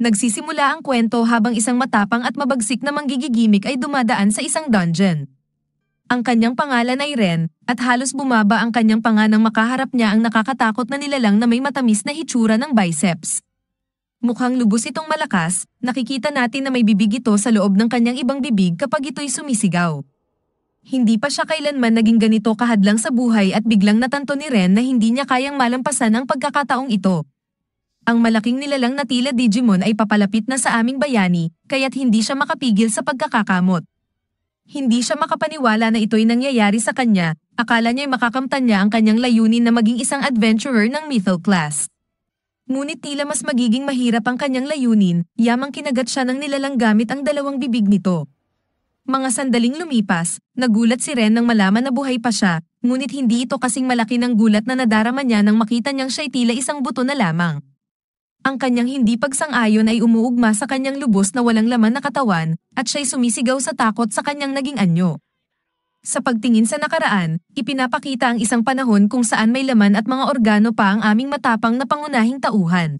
Nagsisimula ang kwento habang isang matapang at mabagsik na manggigigimik ay dumadaan sa isang dungeon. Ang kanyang pangalan ay Ren, at halos bumaba ang kanyang panga nang makaharap niya ang nakakatakot na nilalang na may matamis na hitsura ng biceps. Mukhang lubos itong malakas, nakikita natin na may bibig ito sa loob ng kanyang ibang bibig kapag ito'y sumisigaw. Hindi pa siya kailanman naging ganito kahadlang sa buhay at biglang natanto ni Ren na hindi niya kayang malampasan ang pagkakataong ito. Ang malaking nilalang na tila Digimon ay papalapit na sa aming bayani, kaya't hindi siya makapigil sa pagkakakamot. Hindi siya makapaniwala na ito'y nangyayari sa kanya, akala niya'y makakamtan niya ang kanyang layunin na maging isang adventurer ng Mythal class. Ngunit tila mas magiging mahirap ang kanyang layunin, yamang kinagat siya ng nilalang gamit ang dalawang bibig nito. Mga sandaling lumipas, nagulat si Ren nang malaman na buhay pa siya, ngunit hindi ito kasing malaki ng gulat na nadarama niya nang makita niyang siya'y tila isang buto na lamang. Ang kanyang hindi pagsang-ayon ay umuugma sa kanyang lubos na walang laman na katawan at siya'y sumisigaw sa takot sa kanyang naging anyo. Sa pagtingin sa nakaraan, ipinapakita ang isang panahon kung saan may laman at mga organo pa ang aming matapang na pangunahing tauhan.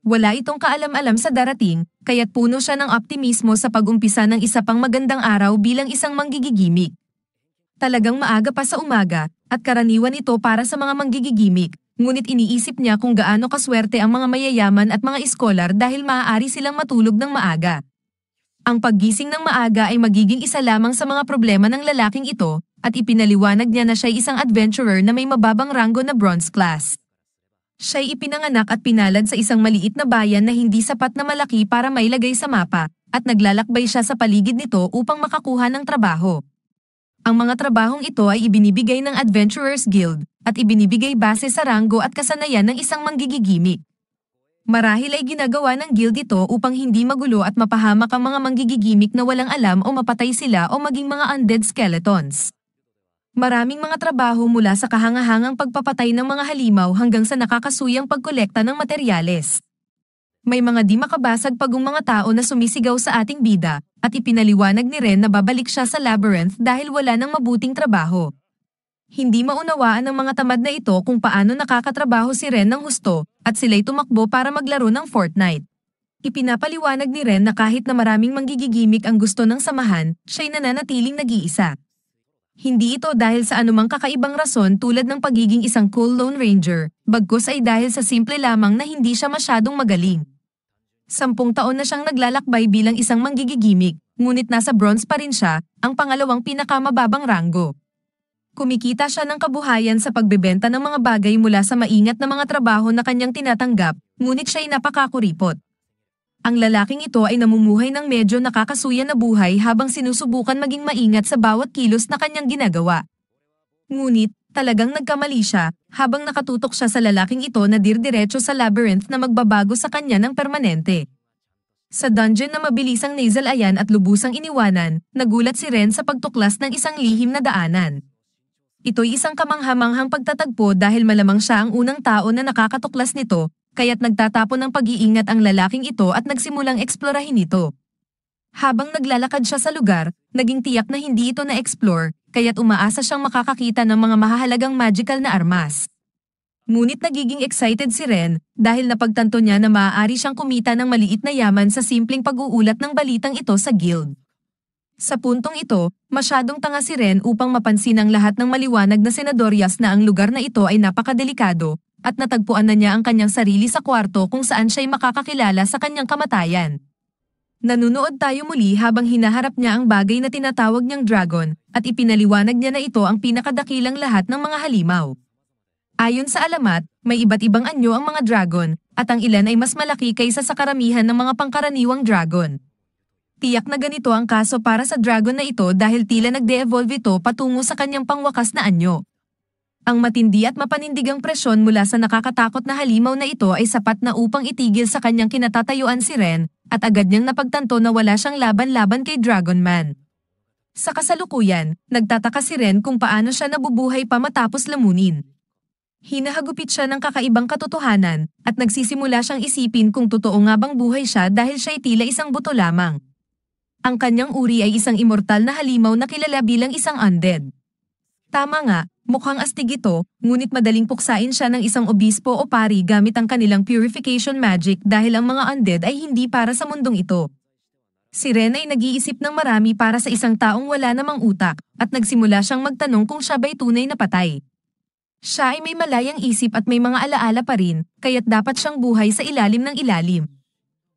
Wala itong kaalam-alam sa darating, kaya't puno siya ng optimismo sa pagumpisa ng isa pang magandang araw bilang isang manggigigimik. Talagang maaga pa sa umaga, at karaniwan ito para sa mga manggigigimik, ngunit iniisip niya kung gaano kaswerte ang mga mayayaman at mga iskolar dahil maaari silang matulog ng maaga. Ang paggising ng maaga ay magiging isa lamang sa mga problema ng lalaking ito, at ipinaliwanag niya na siya'y isang adventurer na may mababang ranggo na bronze class. Siya'y ipinanganak at pinalad sa isang maliit na bayan na hindi sapat na malaki para mailagay sa mapa, at naglalakbay siya sa paligid nito upang makakuha ng trabaho. Ang mga trabahong ito ay ibinibigay ng Adventurers Guild at ibinibigay base sa ranggo at kasanayan ng isang manggigigimik. Marahil ay ginagawa ng guild ito upang hindi magulo at mapahamak ang mga manggigigimik na walang alam o mapatay sila o maging mga undead skeletons. Maraming mga trabaho mula sa kahangahangang pagpapatay ng mga halimaw hanggang sa nakakasuyang pagkolekta ng materyales may mga di makabasag pagong mga tao na sumisigaw sa ating bida, at ipinaliwanag ni Ren na babalik siya sa labyrinth dahil wala ng mabuting trabaho. Hindi maunawaan ng mga tamad na ito kung paano nakakatrabaho si Ren ng husto, at sila'y tumakbo para maglaro ng Fortnite. Ipinapaliwanag ni Ren na kahit na maraming manggigigimik ang gusto ng samahan, siya'y nananatiling nag-iisa. Hindi ito dahil sa anumang kakaibang rason tulad ng pagiging isang cool lone ranger, bagkus ay dahil sa simple lamang na hindi siya masyadong magaling. Sampung taon na siyang naglalakbay bilang isang manggigigimik, ngunit nasa bronze pa rin siya, ang pangalawang pinakamababang ranggo. Kumikita siya ng kabuhayan sa pagbebenta ng mga bagay mula sa maingat na mga trabaho na kanyang tinatanggap, ngunit siya'y napakakuripot. Ang lalaking ito ay namumuhay ng medyo nakakasuya na buhay habang sinusubukan maging maingat sa bawat kilos na kanyang ginagawa. Ngunit, Talagang nagkamali siya, habang nakatutok siya sa lalaking ito na dirdiretso sa labyrinth na magbabago sa kanya ng permanente. Sa dungeon na mabilisang nasal ayan at lubusang iniwanan, nagulat si Ren sa pagtuklas ng isang lihim na daanan. Ito'y isang kamanghamanghang pagtatagpo dahil malamang siya ang unang tao na nakakatuklas nito, kaya't nagtatapon ng pag-iingat ang lalaking ito at nagsimulang eksplorahin ito. Habang naglalakad siya sa lugar, naging tiyak na hindi ito na-explore, kaya't umaasa siyang makakakita ng mga mahalagang magical na armas. Ngunit nagiging excited si Ren dahil napagtanto niya na maaari siyang kumita ng maliit na yaman sa simpleng pag-uulat ng balitang ito sa guild. Sa puntong ito, masyadong tanga si Ren upang mapansin ang lahat ng maliwanag na senadoryas na ang lugar na ito ay napakadelikado at natagpuan na niya ang kanyang sarili sa kwarto kung saan siya'y makakakilala sa kanyang kamatayan. Nanunood tayo muli habang hinaharap niya ang bagay na tinatawag niyang dragon at ipinaliwanag niya na ito ang pinakadakilang lahat ng mga halimaw. Ayon sa alamat, may iba't ibang anyo ang mga dragon at ang ilan ay mas malaki kaysa sa karamihan ng mga pangkaraniwang dragon. Tiyak na ganito ang kaso para sa dragon na ito dahil tila nagde-evolve ito patungo sa kanyang pangwakas na anyo. Ang matindi at mapanindigang presyon mula sa nakakatakot na halimaw na ito ay sapat na upang itigil sa kanyang kinatatayuan si Ren at agad niyang napagtanto na wala siyang laban-laban kay Dragon Man. Sa kasalukuyan, nagtataka si Ren kung paano siya nabubuhay pa matapos lamunin. Hinahagupit siya ng kakaibang katotohanan at nagsisimula siyang isipin kung totoo nga bang buhay siya dahil siya'y tila isang buto lamang. Ang kanyang uri ay isang immortal na halimaw na kilala bilang isang undead. Tama nga, Mukhang astig ito, ngunit madaling puksain siya ng isang obispo o pari gamit ang kanilang purification magic dahil ang mga undead ay hindi para sa mundong ito. Si Ren ay nag-iisip ng marami para sa isang taong wala namang utak at nagsimula siyang magtanong kung siya ba'y tunay na patay. Siya ay may malayang isip at may mga alaala pa rin, kaya't dapat siyang buhay sa ilalim ng ilalim.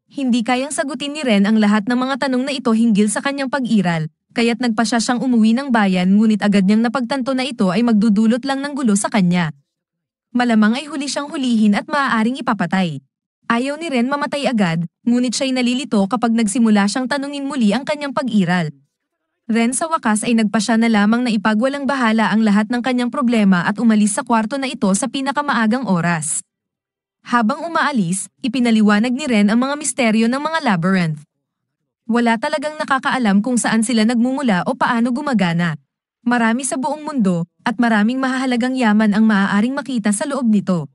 Hindi kayang sagutin ni Ren ang lahat ng mga tanong na ito hinggil sa kanyang pag-iral, kaya't nagpasya siyang umuwi ng bayan ngunit agad niyang napagtanto na ito ay magdudulot lang ng gulo sa kanya. Malamang ay huli siyang hulihin at maaaring ipapatay. Ayaw ni Ren mamatay agad, ngunit siya'y nalilito kapag nagsimula siyang tanungin muli ang kanyang pag-iral. Ren sa wakas ay nagpasya na lamang na ipagwalang bahala ang lahat ng kanyang problema at umalis sa kwarto na ito sa pinakamaagang oras. Habang umaalis, ipinaliwanag ni Ren ang mga misteryo ng mga labyrinth wala talagang nakakaalam kung saan sila nagmumula o paano gumagana. Marami sa buong mundo, at maraming mahahalagang yaman ang maaaring makita sa loob nito.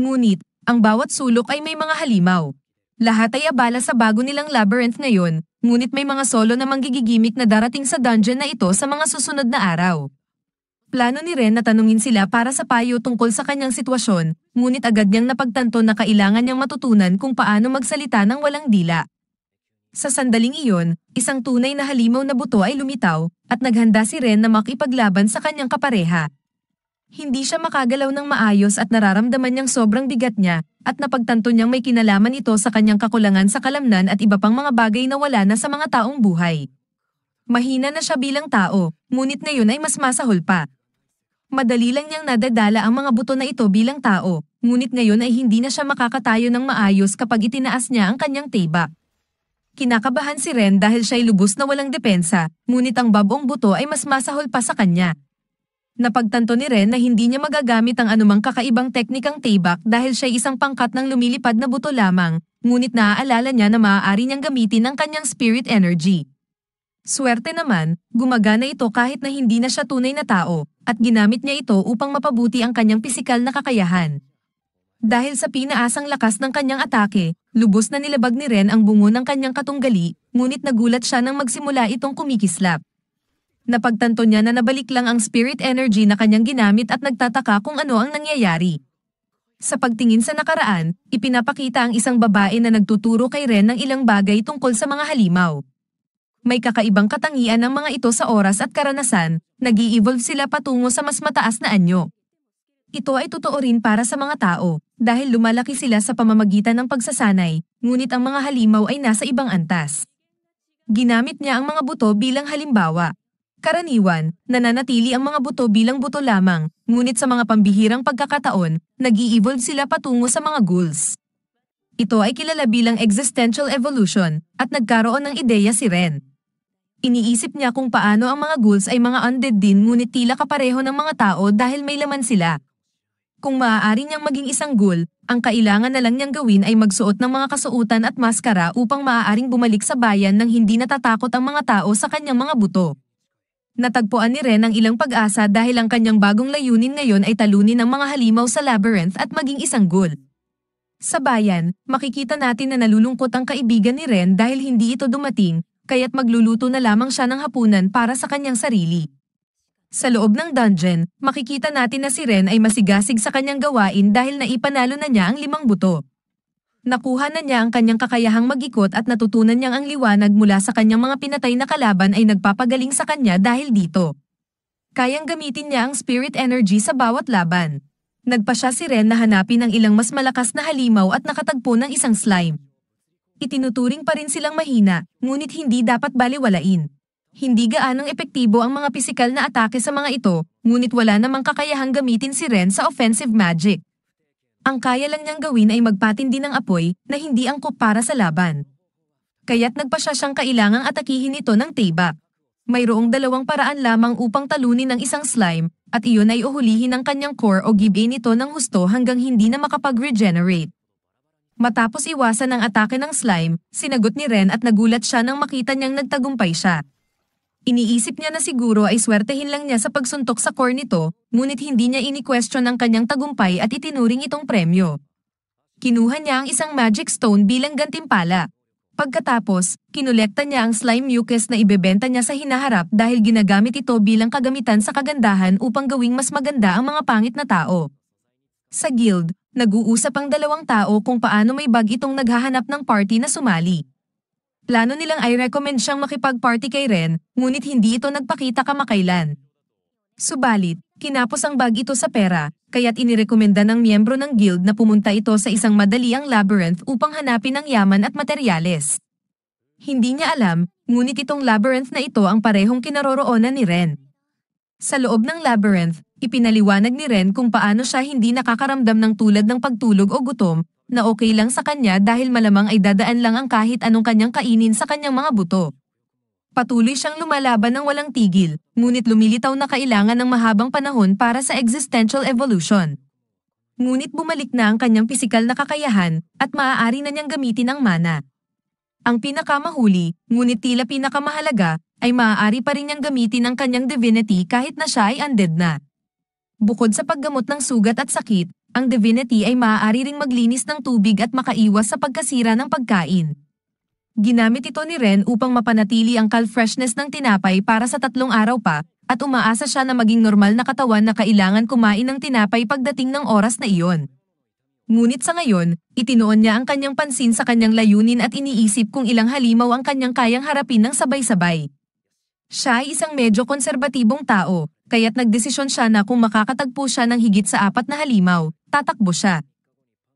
Ngunit, ang bawat sulok ay may mga halimaw. Lahat ay abala sa bago nilang labyrinth ngayon, ngunit may mga solo na manggigigimik na darating sa dungeon na ito sa mga susunod na araw. Plano ni Ren na tanungin sila para sa payo tungkol sa kanyang sitwasyon, ngunit agad niyang napagtanto na kailangan niyang matutunan kung paano magsalita ng walang dila. Sa sandaling iyon, isang tunay na halimaw na buto ay lumitaw at naghanda si Ren na makipaglaban sa kanyang kapareha. Hindi siya makagalaw ng maayos at nararamdaman niyang sobrang bigat niya at napagtanto niyang may kinalaman ito sa kanyang kakulangan sa kalamnan at iba pang mga bagay na wala na sa mga taong buhay. Mahina na siya bilang tao, ngunit ngayon ay mas masahol pa. Madali lang niyang nadadala ang mga buto na ito bilang tao, ngunit ngayon ay hindi na siya makakatayo ng maayos kapag itinaas niya ang kanyang tibak. Kinakabahan si Ren dahil siya'y lubos na walang depensa, ngunit ang babong buto ay mas masahol pa sa kanya. Napagtanto ni Ren na hindi niya magagamit ang anumang kakaibang teknikang tayback dahil siya'y isang pangkat ng lumilipad na buto lamang, ngunit naaalala niya na maaari niyang gamitin ang kanyang spirit energy. Swerte naman, gumagana ito kahit na hindi na siya tunay na tao, at ginamit niya ito upang mapabuti ang kanyang pisikal na kakayahan. Dahil sa pinaasang lakas ng kanyang atake, Lubos na nilabag ni Ren ang bungo ng kanyang katunggali, ngunit nagulat siya nang magsimula itong kumikislap. Napagtanto niya na nabalik lang ang spirit energy na kanyang ginamit at nagtataka kung ano ang nangyayari. Sa pagtingin sa nakaraan, ipinapakita ang isang babae na nagtuturo kay Ren ng ilang bagay tungkol sa mga halimaw. May kakaibang katangian ng mga ito sa oras at karanasan, nag evolve sila patungo sa mas mataas na anyo. Ito ay totoo rin para sa mga tao, dahil lumalaki sila sa pamamagitan ng pagsasanay, ngunit ang mga halimaw ay nasa ibang antas. Ginamit niya ang mga buto bilang halimbawa. Karaniwan, nananatili ang mga buto bilang buto lamang, ngunit sa mga pambihirang pagkakataon, nag-i-evolve sila patungo sa mga ghouls. Ito ay kilala bilang existential evolution at nagkaroon ng ideya si Ren. Iniisip niya kung paano ang mga ghouls ay mga undead din ngunit tila kapareho ng mga tao dahil may laman sila, kung maaari niyang maging isang ghoul, ang kailangan na lang niyang gawin ay magsuot ng mga kasuotan at maskara upang maaaring bumalik sa bayan nang hindi natatakot ang mga tao sa kanyang mga buto. Natagpuan ni Ren ang ilang pag-asa dahil ang kanyang bagong layunin ngayon ay talunin ang mga halimaw sa labyrinth at maging isang ghoul. Sa bayan, makikita natin na nalulungkot ang kaibigan ni Ren dahil hindi ito dumating, kaya't magluluto na lamang siya ng hapunan para sa kanyang sarili. Sa loob ng dungeon, makikita natin na si Ren ay masigasig sa kanyang gawain dahil naipanalo na niya ang limang buto. Nakuha na niya ang kanyang kakayahang mag-ikot at natutunan niyang ang liwanag mula sa kanyang mga pinatay na kalaban ay nagpapagaling sa kanya dahil dito. Kayang gamitin niya ang spirit energy sa bawat laban. Nagpa siya si Ren na hanapin ang ilang mas malakas na halimaw at nakatagpo ng isang slime. Itinuturing pa rin silang mahina, ngunit hindi dapat baliwalain. Hindi gaanong epektibo ang mga pisikal na atake sa mga ito, ngunit wala namang kakayahang gamitin si Ren sa offensive magic. Ang kaya lang niyang gawin ay magpatindi ng apoy na hindi angkop para sa laban. Kaya't nagpasya siyang kailangang atakihin ito ng tayback. Mayroong dalawang paraan lamang upang talunin ng isang slime at iyon ay uhulihin ang kanyang core o give in ito ng husto hanggang hindi na makapag-regenerate. Matapos iwasan ang atake ng slime, sinagot ni Ren at nagulat siya nang makita niyang nagtagumpay siya. Iniisip niya na siguro ay swertehin lang niya sa pagsuntok sa core nito, ngunit hindi niya ini-question ang kanyang tagumpay at itinuring itong premyo. Kinuha niya ang isang magic stone bilang gantimpala. Pagkatapos, kinolekta niya ang slime mucus na ibebenta niya sa hinaharap dahil ginagamit ito bilang kagamitan sa kagandahan upang gawing mas maganda ang mga pangit na tao. Sa guild, nag-uusap ang dalawang tao kung paano may bag itong naghahanap ng party na sumali. Plano nilang ay recommend siyang makipag-party kay Ren, ngunit hindi ito nagpakita kamakailan. Subalit, kinapos ang bag ito sa pera, kaya't inirekomenda ng miyembro ng guild na pumunta ito sa isang madaliang labyrinth upang hanapin ang yaman at materyales. Hindi niya alam, ngunit itong labyrinth na ito ang parehong kinaroroonan ni Ren. Sa loob ng labyrinth, ipinaliwanag ni Ren kung paano siya hindi nakakaramdam ng tulad ng pagtulog o gutom, na okay lang sa kanya dahil malamang ay dadaan lang ang kahit anong kanyang kainin sa kanyang mga buto. Patuloy siyang lumalaban ng walang tigil, ngunit lumilitaw na kailangan ng mahabang panahon para sa existential evolution. Ngunit bumalik na ang kanyang pisikal na kakayahan at maaari na niyang gamitin ang mana. Ang pinakamahuli, ngunit tila pinakamahalaga, ay maaari pa rin niyang gamitin ang kanyang divinity kahit na siya ay undead na. Bukod sa paggamot ng sugat at sakit, ang divinity ay maaari ring maglinis ng tubig at makaiwas sa pagkasira ng pagkain. Ginamit ito ni Ren upang mapanatili ang kal freshness ng tinapay para sa tatlong araw pa, at umaasa siya na maging normal na katawan na kailangan kumain ng tinapay pagdating ng oras na iyon. Ngunit sa ngayon, itinoon niya ang kanyang pansin sa kanyang layunin at iniisip kung ilang halimaw ang kanyang kayang harapin ng sabay-sabay. Siya ay isang medyo konserbatibong tao, kaya't nagdesisyon siya na kung makakatagpo siya ng higit sa apat na halimaw, tatakbo siya.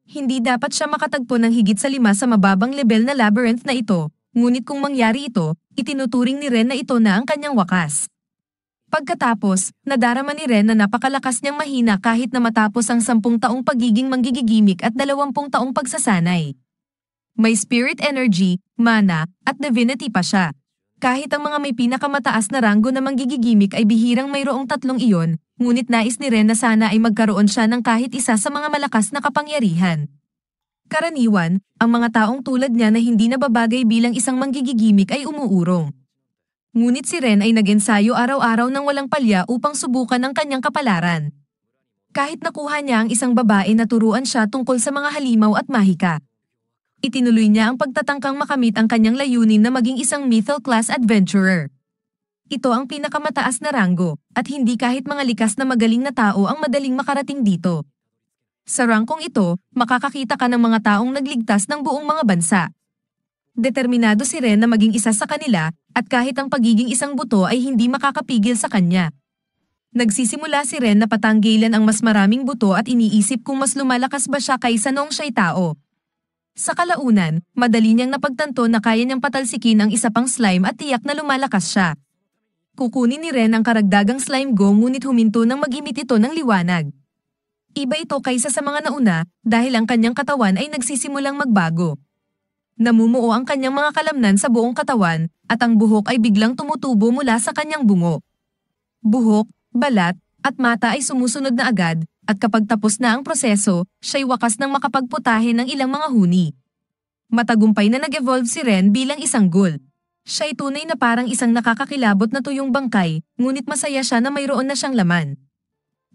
Hindi dapat siya makatagpo ng higit sa lima sa mababang level na labyrinth na ito, ngunit kung mangyari ito, itinuturing ni Ren na ito na ang kanyang wakas. Pagkatapos, nadarama ni Ren na napakalakas niyang mahina kahit na matapos ang sampung taong pagiging manggigigimik at dalawampung taong pagsasanay. May spirit energy, mana, at divinity pa siya. Kahit ang mga may pinakamataas na ranggo na manggigigimik ay bihirang mayroong tatlong iyon, ngunit nais ni Ren na sana ay magkaroon siya ng kahit isa sa mga malakas na kapangyarihan. Karaniwan, ang mga taong tulad niya na hindi nababagay bilang isang manggigigimik ay umuurong. Ngunit si Ren ay nagensayo araw-araw ng walang palya upang subukan ang kanyang kapalaran. Kahit nakuha niya ang isang babae na turuan siya tungkol sa mga halimaw at mahika itinuloy niya ang pagtatangkang makamit ang kanyang layunin na maging isang Mythal-class adventurer. Ito ang pinakamataas na ranggo, at hindi kahit mga likas na magaling na tao ang madaling makarating dito. Sa rangkong ito, makakakita ka ng mga taong nagligtas ng buong mga bansa. Determinado si Ren na maging isa sa kanila, at kahit ang pagiging isang buto ay hindi makakapigil sa kanya. Nagsisimula si Ren na patanggilan ang mas maraming buto at iniisip kung mas lumalakas ba siya kaysa noong siya'y tao. Sa kalaunan, madali niyang napagtanto na kaya niyang patalsikin ang isa pang slime at tiyak na lumalakas siya. Kukunin ni Ren ang karagdagang slime go ngunit huminto nang mag-imit ito ng liwanag. Iba ito kaysa sa mga nauna dahil ang kanyang katawan ay nagsisimulang magbago. Namumuo ang kanyang mga kalamnan sa buong katawan at ang buhok ay biglang tumutubo mula sa kanyang bungo. Buhok, balat, at mata ay sumusunod na agad at kapag tapos na ang proseso, siya'y wakas ng makapagputahe ng ilang mga huni. Matagumpay na nag-evolve si Ren bilang isang ghoul. Siya'y tunay na parang isang nakakakilabot na tuyong bangkay, ngunit masaya siya na mayroon na siyang laman.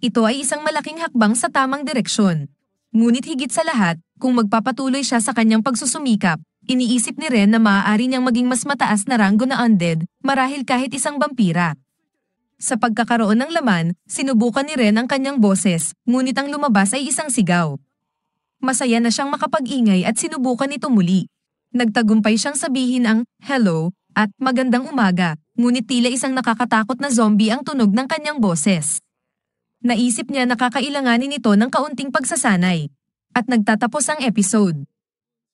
Ito ay isang malaking hakbang sa tamang direksyon. Ngunit higit sa lahat, kung magpapatuloy siya sa kanyang pagsusumikap, iniisip ni Ren na maaari niyang maging mas mataas na ranggo na undead, marahil kahit isang vampira. Sa pagkakaroon ng laman, sinubukan ni Ren ang kanyang boses, ngunit ang lumabas ay isang sigaw. Masaya na siyang makapag-ingay at sinubukan ito muli. Nagtagumpay siyang sabihin ang hello at magandang umaga, ngunit tila isang nakakatakot na zombie ang tunog ng kanyang boses. Naisip niya nakakailanganin ito ng kaunting pagsasanay. At nagtatapos ang episode.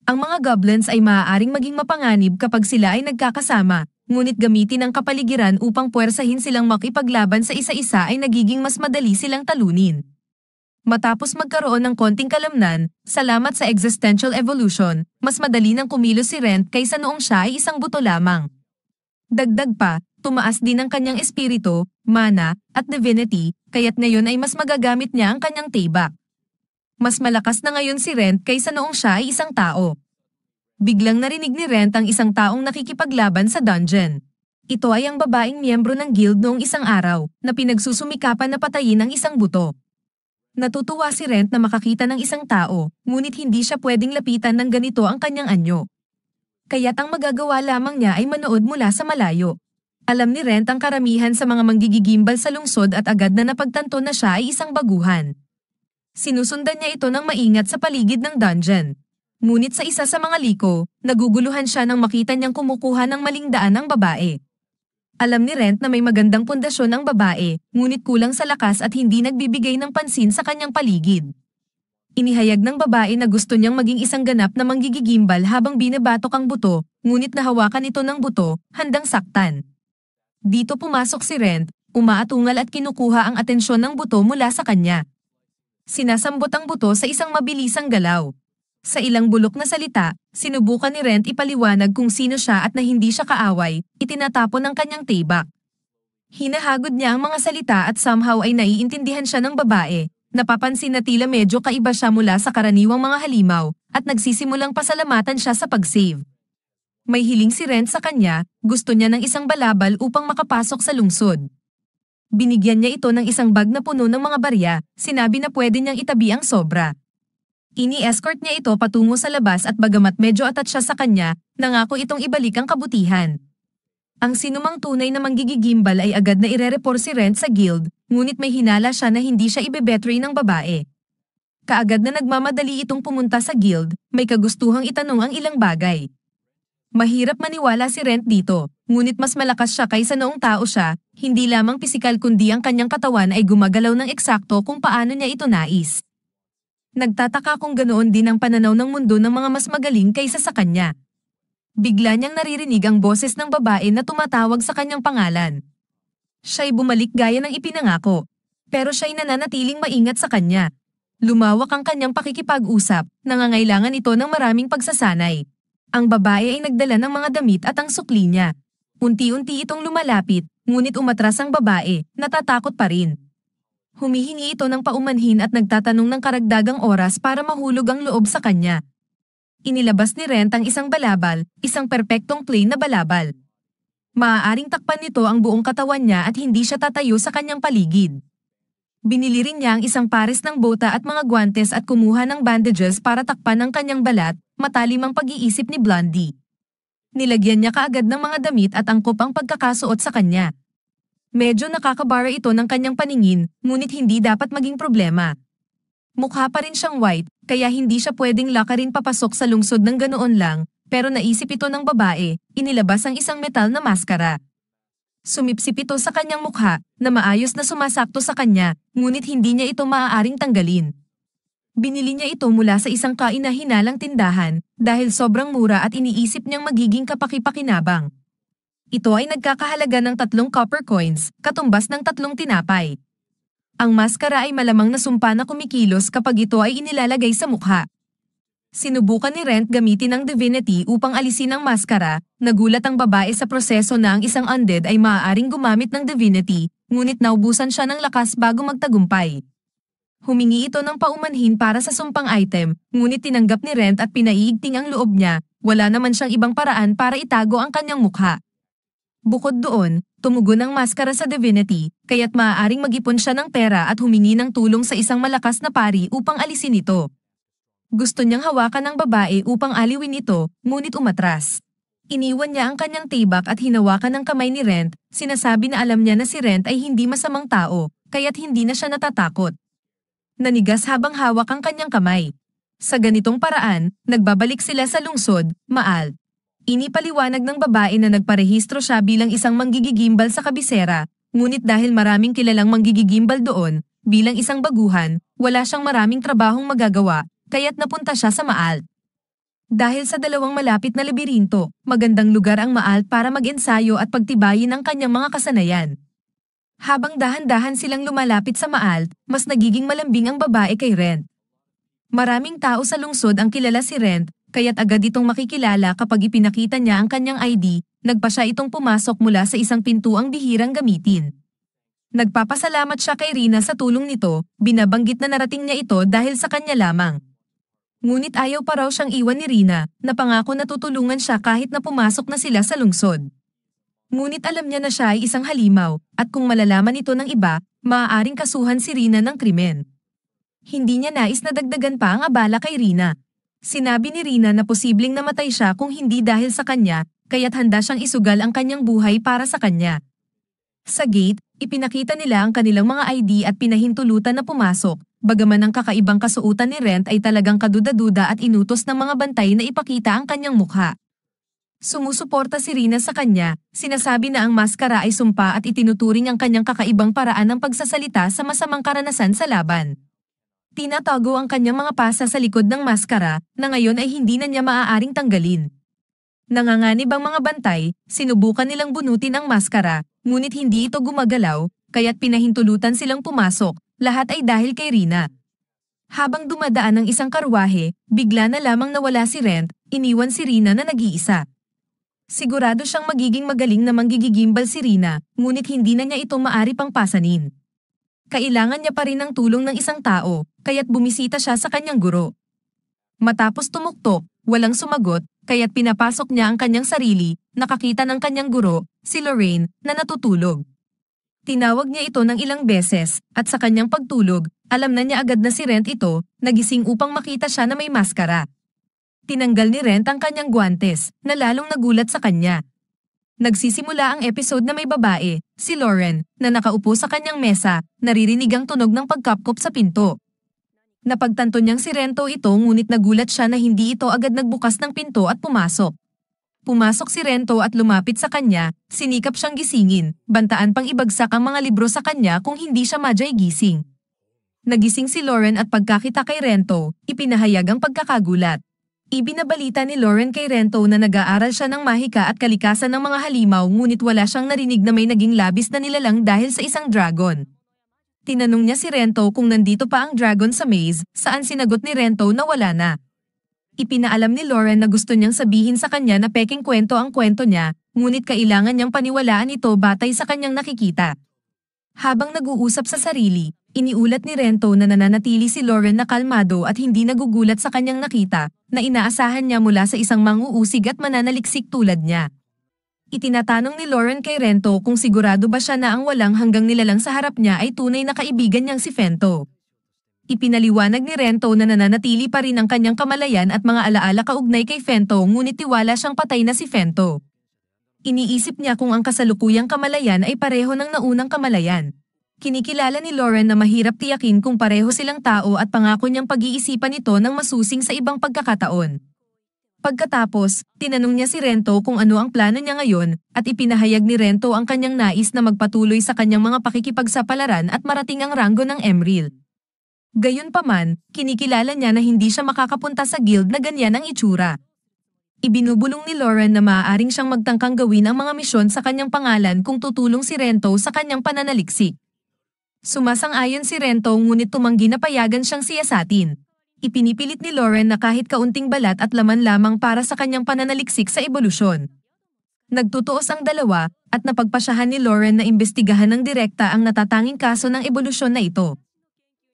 Ang mga goblins ay maaaring maging mapanganib kapag sila ay nagkakasama, ngunit gamitin ang kapaligiran upang puwersahin silang makipaglaban sa isa-isa ay nagiging mas madali silang talunin. Matapos magkaroon ng konting kalamnan, salamat sa existential evolution, mas madali nang kumilos si Rent kaysa noong siya ay isang buto lamang. Dagdag pa, tumaas din ang kanyang espiritu, mana, at divinity, kaya't ngayon ay mas magagamit niya ang kanyang tibak. Mas malakas na ngayon si Rent kaysa noong siya ay isang tao biglang narinig ni Rent ang isang taong nakikipaglaban sa dungeon. Ito ay ang babaeng miyembro ng guild noong isang araw, na pinagsusumikapan na patayin ang isang buto. Natutuwa si Rent na makakita ng isang tao, ngunit hindi siya pwedeng lapitan ng ganito ang kanyang anyo. Kaya't ang magagawa lamang niya ay manood mula sa malayo. Alam ni Rent ang karamihan sa mga manggigigimbal sa lungsod at agad na napagtanto na siya ay isang baguhan. Sinusundan niya ito ng maingat sa paligid ng dungeon. Ngunit sa isa sa mga liko, naguguluhan siya nang makita niyang kumukuha ng maling daan ang babae. Alam ni Rent na may magandang pundasyon ang babae, ngunit kulang sa lakas at hindi nagbibigay ng pansin sa kanyang paligid. Inihayag ng babae na gusto niyang maging isang ganap na manggigigimbal habang binabatok ang buto, ngunit nahawakan ito ng buto, handang saktan. Dito pumasok si Rent, umaatungal at kinukuha ang atensyon ng buto mula sa kanya. Sinasambot ang buto sa isang mabilisang galaw. Sa ilang bulok na salita, sinubukan ni Rent ipaliwanag kung sino siya at na hindi siya kaaway, itinatapon ng kanyang tibak. Hinahagod niya ang mga salita at somehow ay naiintindihan siya ng babae. Napapansin na tila medyo kaiba siya mula sa karaniwang mga halimaw at nagsisimulang pasalamatan siya sa pag-save. May hiling si Rent sa kanya, gusto niya ng isang balabal upang makapasok sa lungsod. Binigyan niya ito ng isang bag na puno ng mga barya, sinabi na pwede niyang itabi ang sobra. Ini-escort niya ito patungo sa labas at bagamat medyo atat siya sa kanya, nangako itong ibalik ang kabutihan. Ang sinumang tunay na manggigigimbal ay agad na irereport si Rent sa guild, ngunit may hinala siya na hindi siya ibebetray ng babae. Kaagad na nagmamadali itong pumunta sa guild, may kagustuhang itanong ang ilang bagay. Mahirap maniwala si Rent dito, ngunit mas malakas siya kaysa noong tao siya, hindi lamang pisikal kundi ang kanyang katawan ay gumagalaw ng eksakto kung paano niya ito nais nagtataka kung ganoon din ang pananaw ng mundo ng mga mas magaling kaysa sa kanya. Bigla niyang naririnig ang boses ng babae na tumatawag sa kanyang pangalan. Siya'y bumalik gaya ng ipinangako, pero siya'y nananatiling maingat sa kanya. Lumawak ang kanyang pakikipag-usap, nangangailangan ito ng maraming pagsasanay. Ang babae ay nagdala ng mga damit at ang sukli niya. Unti-unti itong lumalapit, ngunit umatras ang babae, natatakot pa rin. Humihingi ito ng paumanhin at nagtatanong ng karagdagang oras para mahulog ang loob sa kanya. Inilabas ni Rent ang isang balabal, isang perpektong plain na balabal. Maaaring takpan nito ang buong katawan niya at hindi siya tatayo sa kanyang paligid. Binili rin niya ang isang pares ng bota at mga guantes at kumuha ng bandages para takpan ang kanyang balat, matalim ang pag-iisip ni Blondie. Nilagyan niya kaagad ng mga damit at angkop ang pagkakasuot sa kanya. Medyo nakakabara ito ng kanyang paningin, ngunit hindi dapat maging problema. Mukha pa rin siyang white, kaya hindi siya pwedeng lakarin papasok sa lungsod ng ganoon lang, pero naisip ito ng babae, inilabas ang isang metal na maskara. Sumipsip ito sa kanyang mukha, na maayos na sumasakto sa kanya, ngunit hindi niya ito maaaring tanggalin. Binili niya ito mula sa isang kainahinalang tindahan, dahil sobrang mura at iniisip niyang magiging kapakipakinabang. Ito ay nagkakahalaga ng tatlong copper coins, katumbas ng tatlong tinapay. Ang maskara ay malamang nasumpa na kumikilos kapag ito ay inilalagay sa mukha. Sinubukan ni Rent gamitin ang divinity upang alisin ang maskara, nagulat ang babae sa proseso na ang isang undead ay maaaring gumamit ng divinity, ngunit naubusan siya ng lakas bago magtagumpay. Humingi ito ng paumanhin para sa sumpang item, ngunit tinanggap ni Rent at pinaiigting ang loob niya, wala naman siyang ibang paraan para itago ang kanyang mukha. Bukod doon, tumugon ang maskara sa divinity, kaya't maaaring mag-ipon siya ng pera at humingi ng tulong sa isang malakas na pari upang alisin ito. Gusto niyang hawakan ng babae upang aliwin ito, ngunit umatras. Iniwan niya ang kanyang tibak at hinawakan ng kamay ni Rent, sinasabi na alam niya na si Rent ay hindi masamang tao, kaya't hindi na siya natatakot. Nanigas habang hawak ang kanyang kamay. Sa ganitong paraan, nagbabalik sila sa lungsod, Maal. Inipaliwanag ng babae na nagparehistro siya bilang isang manggigigimbal sa kabisera, ngunit dahil maraming kilalang manggigigimbal doon, bilang isang baguhan, wala siyang maraming trabahong magagawa, kaya't napunta siya sa Maalt. Dahil sa dalawang malapit na labirinto, magandang lugar ang Maalt para mag-ensayo at pagtibayin ang kanyang mga kasanayan. Habang dahan-dahan silang lumalapit sa Maalt, mas nagiging malambing ang babae kay Rent. Maraming tao sa lungsod ang kilala si Rent kaya't agad itong makikilala kapag ipinakita niya ang kanyang ID, nagpa siya itong pumasok mula sa isang pintuang bihirang gamitin. Nagpapasalamat siya kay Rina sa tulong nito, binabanggit na narating niya ito dahil sa kanya lamang. Ngunit ayaw pa raw siyang iwan ni Rina, na pangako na tutulungan siya kahit na pumasok na sila sa lungsod. Ngunit alam niya na siya ay isang halimaw, at kung malalaman ito ng iba, maaaring kasuhan si Rina ng krimen. Hindi niya nais na dagdagan pa ang abala kay Rina, Sinabi ni Rina na posibleng namatay siya kung hindi dahil sa kanya, kaya't handa siyang isugal ang kanyang buhay para sa kanya. Sa gate, ipinakita nila ang kanilang mga ID at pinahintulutan na pumasok, bagaman ang kakaibang kasuutan ni Rent ay talagang kaduda-duda at inutos ng mga bantay na ipakita ang kanyang mukha. Sumusuporta si Rina sa kanya, sinasabi na ang maskara ay sumpa at itinuturing ang kanyang kakaibang paraan ng pagsasalita sa masamang karanasan sa laban. Tinatago ang kanyang mga pasa sa likod ng maskara na ngayon ay hindi na niya maaaring tanggalin. Nanganganib ang mga bantay, sinubukan nilang bunutin ang maskara, ngunit hindi ito gumagalaw, kaya't pinahintulutan silang pumasok, lahat ay dahil kay Rina. Habang dumadaan ang isang karwahe, bigla na lamang nawala si Rent, iniwan si Rina na nag-iisa. Sigurado siyang magiging magaling na manggigigimbal si Rina, ngunit hindi na niya ito maari pang pasanin. Kailangan niya pa rin ng tulong ng isang tao, kaya't bumisita siya sa kanyang guro. Matapos tumuktok, walang sumagot, kaya't pinapasok niya ang kanyang sarili, nakakita ng kanyang guro, si Lorraine, na natutulog. Tinawag niya ito ng ilang beses, at sa kanyang pagtulog, alam na niya agad na si Rent ito, nagising upang makita siya na may maskara. Tinanggal ni Rent ang kanyang guwantes, na lalong nagulat sa kanya. Nagsisimula ang episode na may babae, si Lauren, na nakaupo sa kanyang mesa, naririnig ang tunog ng pagkapkop sa pinto. Napagtanto niyang si Rento ito ngunit nagulat siya na hindi ito agad nagbukas ng pinto at pumasok. Pumasok si Rento at lumapit sa kanya, sinikap siyang gisingin, bantaan pang ibagsak ang mga libro sa kanya kung hindi siya madyay gising. Nagising si Lauren at pagkakita kay Rento, ipinahayag ang pagkakagulat. Ibinabalita ni Lauren kay Rento na nag-aaral siya ng mahika at kalikasan ng mga halimaw ngunit wala siyang narinig na may naging labis na nilalang dahil sa isang dragon. Tinanong niya si Rento kung nandito pa ang dragon sa maze, saan sinagot ni Rento na wala na. Ipinaalam ni Lauren na gusto niyang sabihin sa kanya na peking kwento ang kwento niya, ngunit kailangan niyang paniwalaan ito batay sa kanyang nakikita. Habang nag-uusap sa sarili, iniulat ni Rento na nananatili si Lauren na kalmado at hindi nagugulat sa kanyang nakita, na inaasahan niya mula sa isang manguusig at mananaliksik tulad niya. Itinatanong ni Lauren kay Rento kung sigurado ba siya na ang walang hanggang nilalang sa harap niya ay tunay na kaibigan niyang si Fento. Ipinaliwanag ni Rento na nananatili pa rin ang kanyang kamalayan at mga alaala kaugnay kay Fento ngunit tiwala siyang patay na si Fento. Iniisip niya kung ang kasalukuyang kamalayan ay pareho ng naunang kamalayan. Kinikilala ni Lauren na mahirap tiyakin kung pareho silang tao at pangako niyang pag-iisipan ito ng masusing sa ibang pagkakataon. Pagkatapos, tinanong niya si Rento kung ano ang plano niya ngayon at ipinahayag ni Rento ang kanyang nais na magpatuloy sa kanyang mga pakikipagsapalaran at marating ang ranggo ng Emeril. Gayunpaman, kinikilala niya na hindi siya makakapunta sa guild na ganyan ang itsura. Ibinubulong ni Lauren na maaaring siyang magtangkang gawin ang mga misyon sa kanyang pangalan kung tutulong si Rento sa kanyang pananaliksik. Sumasang-ayon si Rento ngunit tumanggi na payagan siyang siyasatin. Ipinipilit ni Lauren na kahit kaunting balat at laman lamang para sa kanyang pananaliksik sa ebolusyon. Nagtutuos ang dalawa at napagpasyahan ni Lauren na imbestigahan ng direkta ang natatanging kaso ng ebolusyon na ito.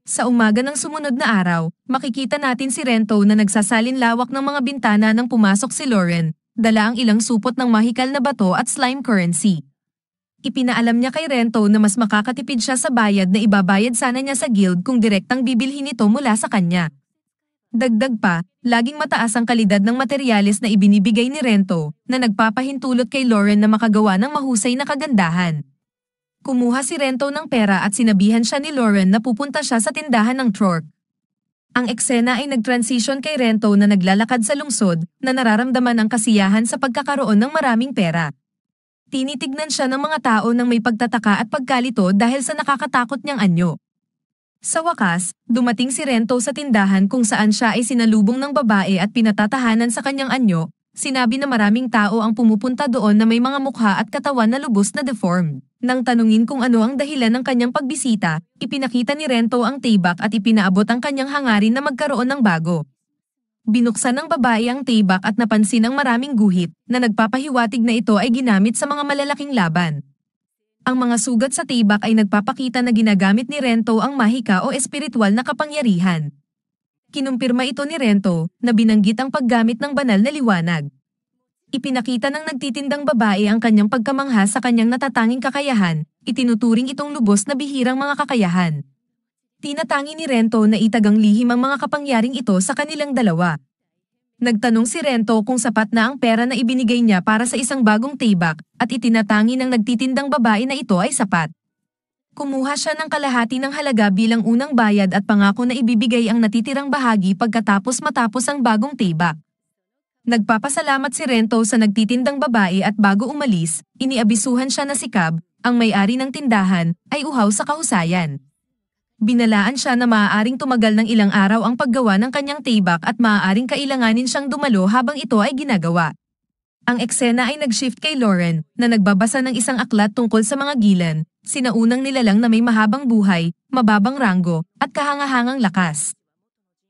Sa umaga ng sumunod na araw, makikita natin si Rento na nagsasalin lawak ng mga bintana nang pumasok si Lauren, dala ang ilang supot ng mahikal na bato at slime currency. Ipinaalam niya kay Rento na mas makakatipid siya sa bayad na ibabayad sana niya sa guild kung direktang bibilhin ito mula sa kanya. Dagdag pa, laging mataas ang kalidad ng materyales na ibinibigay ni Rento na nagpapahintulot kay Lauren na makagawa ng mahusay na kagandahan. Kumuha si Rento ng pera at sinabihan siya ni Lauren na pupunta siya sa tindahan ng Trork. Ang eksena ay nagtransition kay Rento na naglalakad sa lungsod na nararamdaman ang kasiyahan sa pagkakaroon ng maraming pera. Tinitignan siya ng mga tao nang may pagtataka at pagkalito dahil sa nakakatakot niyang anyo. Sa wakas, dumating si Rento sa tindahan kung saan siya ay sinalubong ng babae at pinatatahanan sa kanyang anyo, sinabi na maraming tao ang pumupunta doon na may mga mukha at katawan na lubos na deformed. Nang tanungin kung ano ang dahilan ng kanyang pagbisita, ipinakita ni Rento ang tibak at ipinaabot ang kanyang hangarin na magkaroon ng bago. Binuksan ng babae ang tibak at napansin ang maraming guhit na nagpapahiwatig na ito ay ginamit sa mga malalaking laban. Ang mga sugat sa tibak ay nagpapakita na ginagamit ni Rento ang mahika o espiritual na kapangyarihan. Kinumpirma ito ni Rento na binanggit ang paggamit ng banal na liwanag. Ipinakita ng nagtitindang babae ang kanyang pagkamangha sa kanyang natatanging kakayahan, itinuturing itong lubos na bihirang mga kakayahan. Tinatangi ni Rento na itagang lihim ang mga kapangyaring ito sa kanilang dalawa. Nagtanong si Rento kung sapat na ang pera na ibinigay niya para sa isang bagong tibak at itinatangi ng nagtitindang babae na ito ay sapat. Kumuha siya ng kalahati ng halaga bilang unang bayad at pangako na ibibigay ang natitirang bahagi pagkatapos matapos ang bagong tibak. Nagpapasalamat si Rento sa nagtitindang babae at bago umalis, iniabisuhan siya na si Cab, ang may-ari ng tindahan, ay uhaw sa kahusayan. Binalaan siya na maaaring tumagal ng ilang araw ang paggawa ng kanyang tibak at maaaring kailanganin siyang dumalo habang ito ay ginagawa. Ang eksena ay nag-shift kay Lauren, na nagbabasa ng isang aklat tungkol sa mga gilan, sinaunang nilalang na may mahabang buhay, mababang ranggo, at kahangahangang lakas.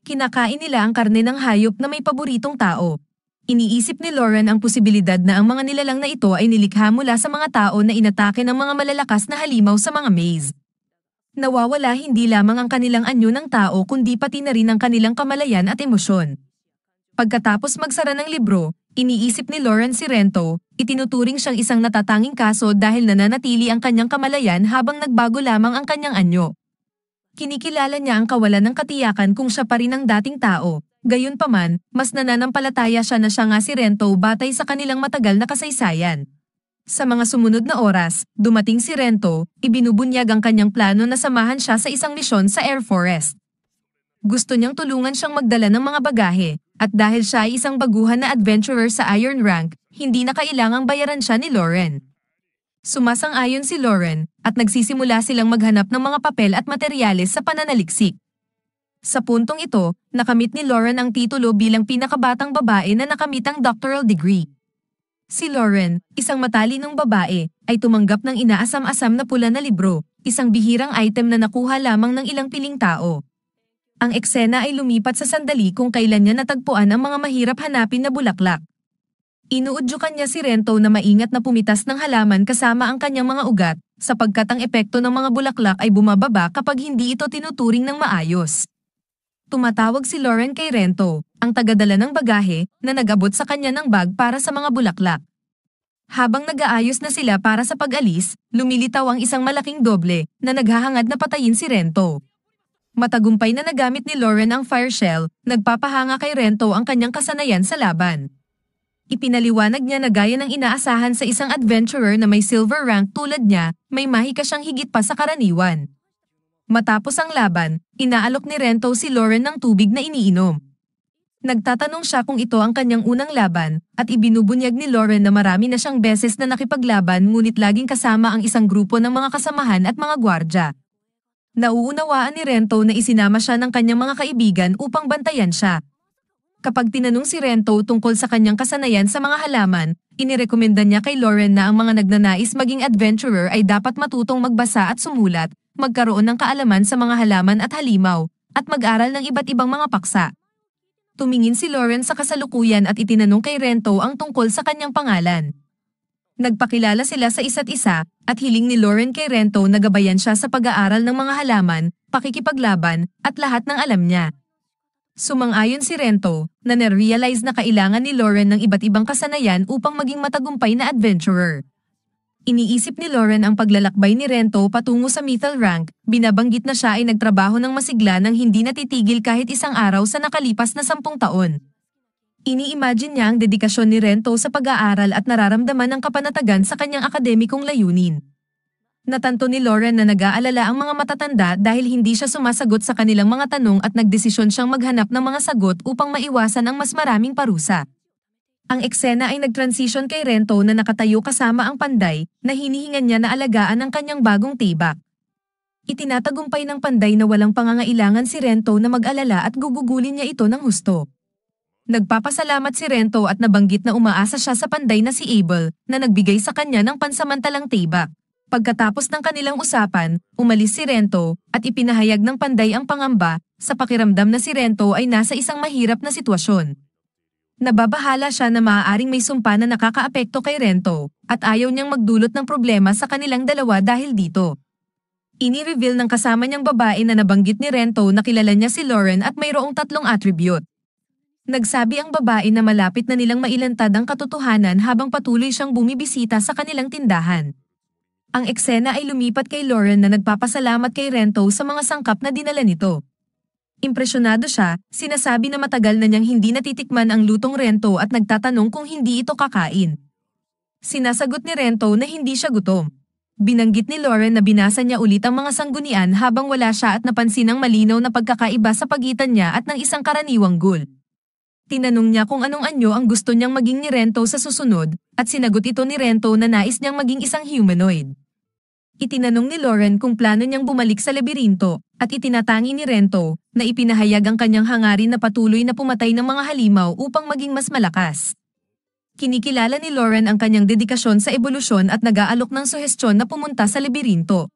Kinakain nila ang karne ng hayop na may paboritong tao. Iniisip ni Lauren ang posibilidad na ang mga nilalang na ito ay nilikha mula sa mga tao na inatake ng mga malalakas na halimaw sa mga maze. Nawawala hindi lamang ang kanilang anyo ng tao kundi pati na rin ang kanilang kamalayan at emosyon. Pagkatapos magsara ng libro, iniisip ni Lauren Sirento, itinuturing siyang isang natatanging kaso dahil nananatili ang kanyang kamalayan habang nagbago lamang ang kanyang anyo. Kinikilala niya ang kawalan ng katiyakan kung siya pa rin ang dating tao, Gayunpaman, mas nananampalataya siya na siya nga si Rento batay sa kanilang matagal na kasaysayan. Sa mga sumunod na oras, dumating si Rento, ibinubunyag ang kanyang plano na samahan siya sa isang misyon sa Air Forest. Gusto niyang tulungan siyang magdala ng mga bagahe, at dahil siya ay isang baguhan na adventurer sa Iron Rank, hindi na kailangang bayaran siya ni Lauren. Sumasang-ayon si Lauren, at nagsisimula silang maghanap ng mga papel at materyales sa pananaliksik. Sa puntong ito, nakamit ni Lauren ang titulo bilang pinakabatang babae na nakamit ang doctoral degree. Si Lauren, isang matalinong babae, ay tumanggap ng inaasam-asam na pula na libro, isang bihirang item na nakuha lamang ng ilang piling tao. Ang eksena ay lumipat sa sandali kung kailan niya natagpuan ang mga mahirap hanapin na bulaklak. Inuudyukan niya si Rento na maingat na pumitas ng halaman kasama ang kanyang mga ugat, sapagkat ang epekto ng mga bulaklak ay bumababa kapag hindi ito tinuturing ng maayos tumatawag si Lauren kay Rento, ang tagadala ng bagahe, na nagabot sa kanya ng bag para sa mga bulaklak. Habang nag-aayos na sila para sa pag-alis, lumilitaw ang isang malaking doble na naghahangad na patayin si Rento. Matagumpay na nagamit ni Lauren ang fire shell, nagpapahanga kay Rento ang kanyang kasanayan sa laban. Ipinaliwanag niya na gaya ng inaasahan sa isang adventurer na may silver rank tulad niya, may mahika siyang higit pa sa karaniwan. Matapos ang laban, inaalok ni Rento si Lauren ng tubig na iniinom. Nagtatanong siya kung ito ang kanyang unang laban, at ibinubunyag ni Lauren na marami na siyang beses na nakipaglaban ngunit laging kasama ang isang grupo ng mga kasamahan at mga gwardya. Nauunawaan ni Rento na isinama siya ng kanyang mga kaibigan upang bantayan siya. Kapag tinanong si Rento tungkol sa kanyang kasanayan sa mga halaman, inirekomenda niya kay Lauren na ang mga nagnanais maging adventurer ay dapat matutong magbasa at sumulat, magkaroon ng kaalaman sa mga halaman at halimaw, at mag-aral ng iba't ibang mga paksa. Tumingin si Lauren sa kasalukuyan at itinanong kay Rento ang tungkol sa kanyang pangalan. Nagpakilala sila sa isa't isa at hiling ni Lauren kay Rento na gabayan siya sa pag-aaral ng mga halaman, pakikipaglaban, at lahat ng alam niya. Sumang-ayon si Rento na na-realize na kailangan ni Lauren ng iba't ibang kasanayan upang maging matagumpay na adventurer. Iniisip ni Lauren ang paglalakbay ni Rento patungo sa Methyl Rank, binabanggit na siya ay nagtrabaho ng masigla nang hindi natitigil kahit isang araw sa nakalipas na sampung taon. Iniimagine niya ang dedikasyon ni Rento sa pag-aaral at nararamdaman ng kapanatagan sa kanyang akademikong layunin. Natanto ni Lauren na nag-aalala ang mga matatanda dahil hindi siya sumasagot sa kanilang mga tanong at nagdesisyon siyang maghanap ng mga sagot upang maiwasan ang mas maraming parusa. Ang eksena ay nagtransition kay Rento na nakatayo kasama ang panday na hinihingan niya na alagaan ang kanyang bagong tibak. Itinatagumpay ng panday na walang pangangailangan si Rento na mag-alala at gugugulin niya ito ng husto. Nagpapasalamat si Rento at nabanggit na umaasa siya sa panday na si Abel na nagbigay sa kanya ng pansamantalang tibak. Pagkatapos ng kanilang usapan, umalis si Rento at ipinahayag ng panday ang pangamba sa pakiramdam na si Rento ay nasa isang mahirap na sitwasyon. Nababahala siya na maaaring may sumpa na nakakaapekto kay Rento, at ayaw niyang magdulot ng problema sa kanilang dalawa dahil dito. Ini-reveal ng kasama niyang babae na nabanggit ni Rento na kilala niya si Lauren at mayroong tatlong attribute. Nagsabi ang babae na malapit na nilang mailantad ang katotohanan habang patuloy siyang bumibisita sa kanilang tindahan. Ang eksena ay lumipat kay Lauren na nagpapasalamat kay Rento sa mga sangkap na dinala nito. Impresyonado siya, sinasabi na matagal na niyang hindi natitikman ang lutong Rento at nagtatanong kung hindi ito kakain. Sinasagot ni Rento na hindi siya gutom. Binanggit ni Lauren na binasa niya ulit ang mga sanggunian habang wala siya at napansin ang malinaw na pagkakaiba sa pagitan niya at ng isang karaniwang gul. Tinanong niya kung anong anyo ang gusto niyang maging ni Rento sa susunod, at sinagot ito ni Rento na nais niyang maging isang humanoid. Itinanong ni Lauren kung plano niyang bumalik sa labirinto, at itinatangi ni Rento, na ipinahayag ang kanyang hangarin na patuloy na pumatay ng mga halimaw upang maging mas malakas. Kinikilala ni Lauren ang kanyang dedikasyon sa ebolusyon at nag-aalok ng suhestyon na pumunta sa labirinto.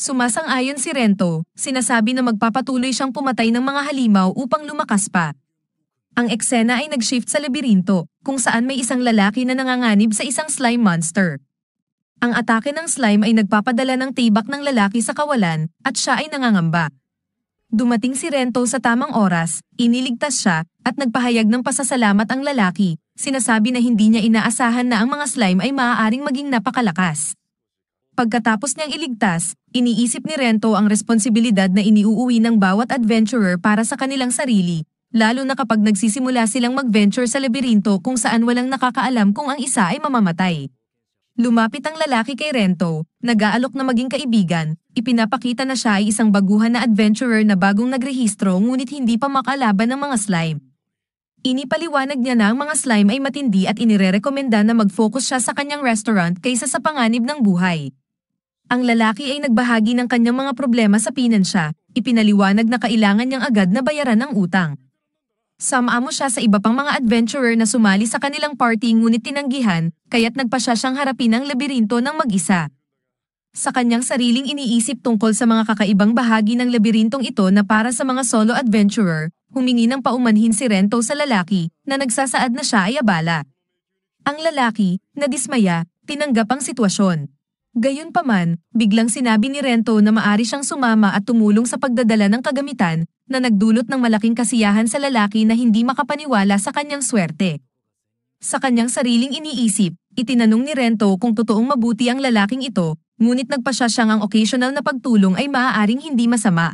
Sumasang-ayon si Rento, sinasabi na magpapatuloy siyang pumatay ng mga halimaw upang lumakas pa. Ang eksena ay nag-shift sa labirinto, kung saan may isang lalaki na nanganganib sa isang slime monster. Ang atake ng slime ay nagpapadala ng tibak ng lalaki sa kawalan, at siya ay nangangamba. Dumating si Rento sa tamang oras, iniligtas siya, at nagpahayag ng pasasalamat ang lalaki, sinasabi na hindi niya inaasahan na ang mga slime ay maaaring maging napakalakas. Pagkatapos niyang iligtas, iniisip ni Rento ang responsibilidad na iniuuwi ng bawat adventurer para sa kanilang sarili, lalo na kapag nagsisimula silang mag-venture sa labirinto kung saan walang nakakaalam kung ang isa ay mamamatay. Lumapit ang lalaki kay Rento, nag-aalok na maging kaibigan, ipinapakita na siya ay isang baguhan na adventurer na bagong nagrehistro ngunit hindi pa makalaban ng mga slime. Inipaliwanag niya na ang mga slime ay matindi at inirerekomenda na mag-focus siya sa kanyang restaurant kaysa sa panganib ng buhay. Ang lalaki ay nagbahagi ng kanyang mga problema sa pinansya, ipinaliwanag na kailangan niyang agad na bayaran ang utang. Samamo siya sa iba pang mga adventurer na sumali sa kanilang party ngunit tinanggihan, kaya't nagpa siya siyang harapin ang labirinto ng mag-isa. Sa kanyang sariling iniisip tungkol sa mga kakaibang bahagi ng labirintong ito na para sa mga solo adventurer, humingi ng paumanhin si Rento sa lalaki, na nagsasaad na siya ay abala. Ang lalaki, na dismaya, tinanggap ang sitwasyon. Gayunpaman, biglang sinabi ni Rento na maari siyang sumama at tumulong sa pagdadala ng kagamitan na nagdulot ng malaking kasiyahan sa lalaki na hindi makapaniwala sa kanyang swerte. Sa kanyang sariling iniisip, itinanong ni Rento kung totoong mabuti ang lalaking ito, ngunit nagpasya siyang ang occasional na pagtulong ay maaaring hindi masama.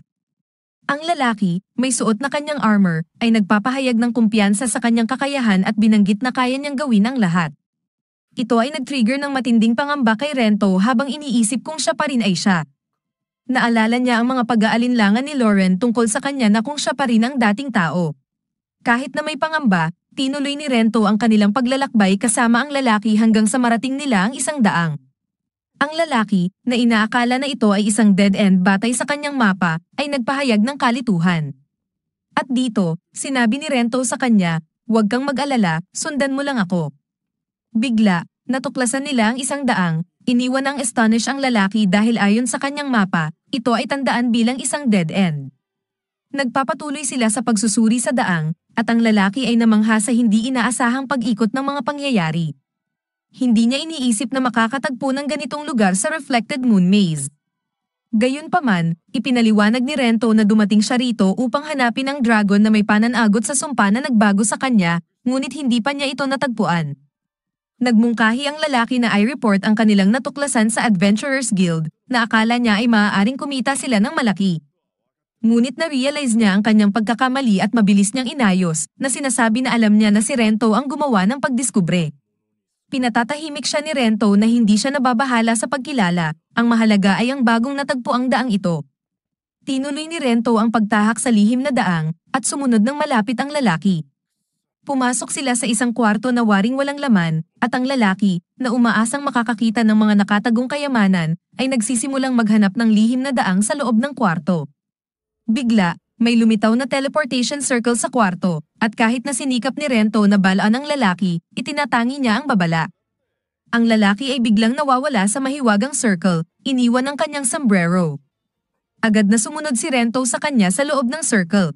Ang lalaki, may suot na kanyang armor, ay nagpapahayag ng kumpiyansa sa kanyang kakayahan at binanggit na kaya niyang gawin ang lahat. Ito ay nag-trigger ng matinding pangamba kay Rento habang iniisip kung siya pa rin ay siya. Naalala niya ang mga pag-aalinlangan ni Lauren tungkol sa kanya na kung siya pa rin ang dating tao. Kahit na may pangamba, tinuloy ni Rento ang kanilang paglalakbay kasama ang lalaki hanggang sa marating nila ang isang daang. Ang lalaki, na inaakala na ito ay isang dead end batay sa kanyang mapa, ay nagpahayag ng kalituhan. At dito, sinabi ni Rento sa kanya, huwag kang mag-alala, sundan mo lang ako. Bigla, natuklasan nila ang isang daang, iniwan ang astonish ang lalaki dahil ayon sa kanyang mapa, ito ay tandaan bilang isang dead end. Nagpapatuloy sila sa pagsusuri sa daang, at ang lalaki ay namangha sa hindi inaasahang pag-ikot ng mga pangyayari. Hindi niya iniisip na makakatagpo ng ganitong lugar sa Reflected Moon Maze. Gayunpaman, ipinaliwanag ni Rento na dumating siya rito upang hanapin ang dragon na may pananagot sa sumpa na nagbago sa kanya, ngunit hindi pa niya ito natagpuan. Nagmungkahi ang lalaki na i-report ang kanilang natuklasan sa Adventurers Guild na akala niya ay maaaring kumita sila ng malaki. Ngunit na-realize niya ang kanyang pagkakamali at mabilis niyang inayos na sinasabi na alam niya na si Rento ang gumawa ng pagdiskubre. Pinatatahimik siya ni Rento na hindi siya nababahala sa pagkilala, ang mahalaga ay ang bagong natagpo ang daang ito. Tinuloy ni Rento ang pagtahak sa lihim na daang at sumunod ng malapit ang lalaki. Pumasok sila sa isang kwarto na waring walang laman, at ang lalaki, na umaasang makakakita ng mga nakatagong kayamanan, ay nagsisimulang maghanap ng lihim na daang sa loob ng kwarto. Bigla, may lumitaw na teleportation circle sa kwarto, at kahit na sinikap ni Rento na balaan ang lalaki, itinatangi niya ang babala. Ang lalaki ay biglang nawawala sa mahiwagang circle, iniwan ang kanyang sombrero. Agad na sumunod si Rento sa kanya sa loob ng circle,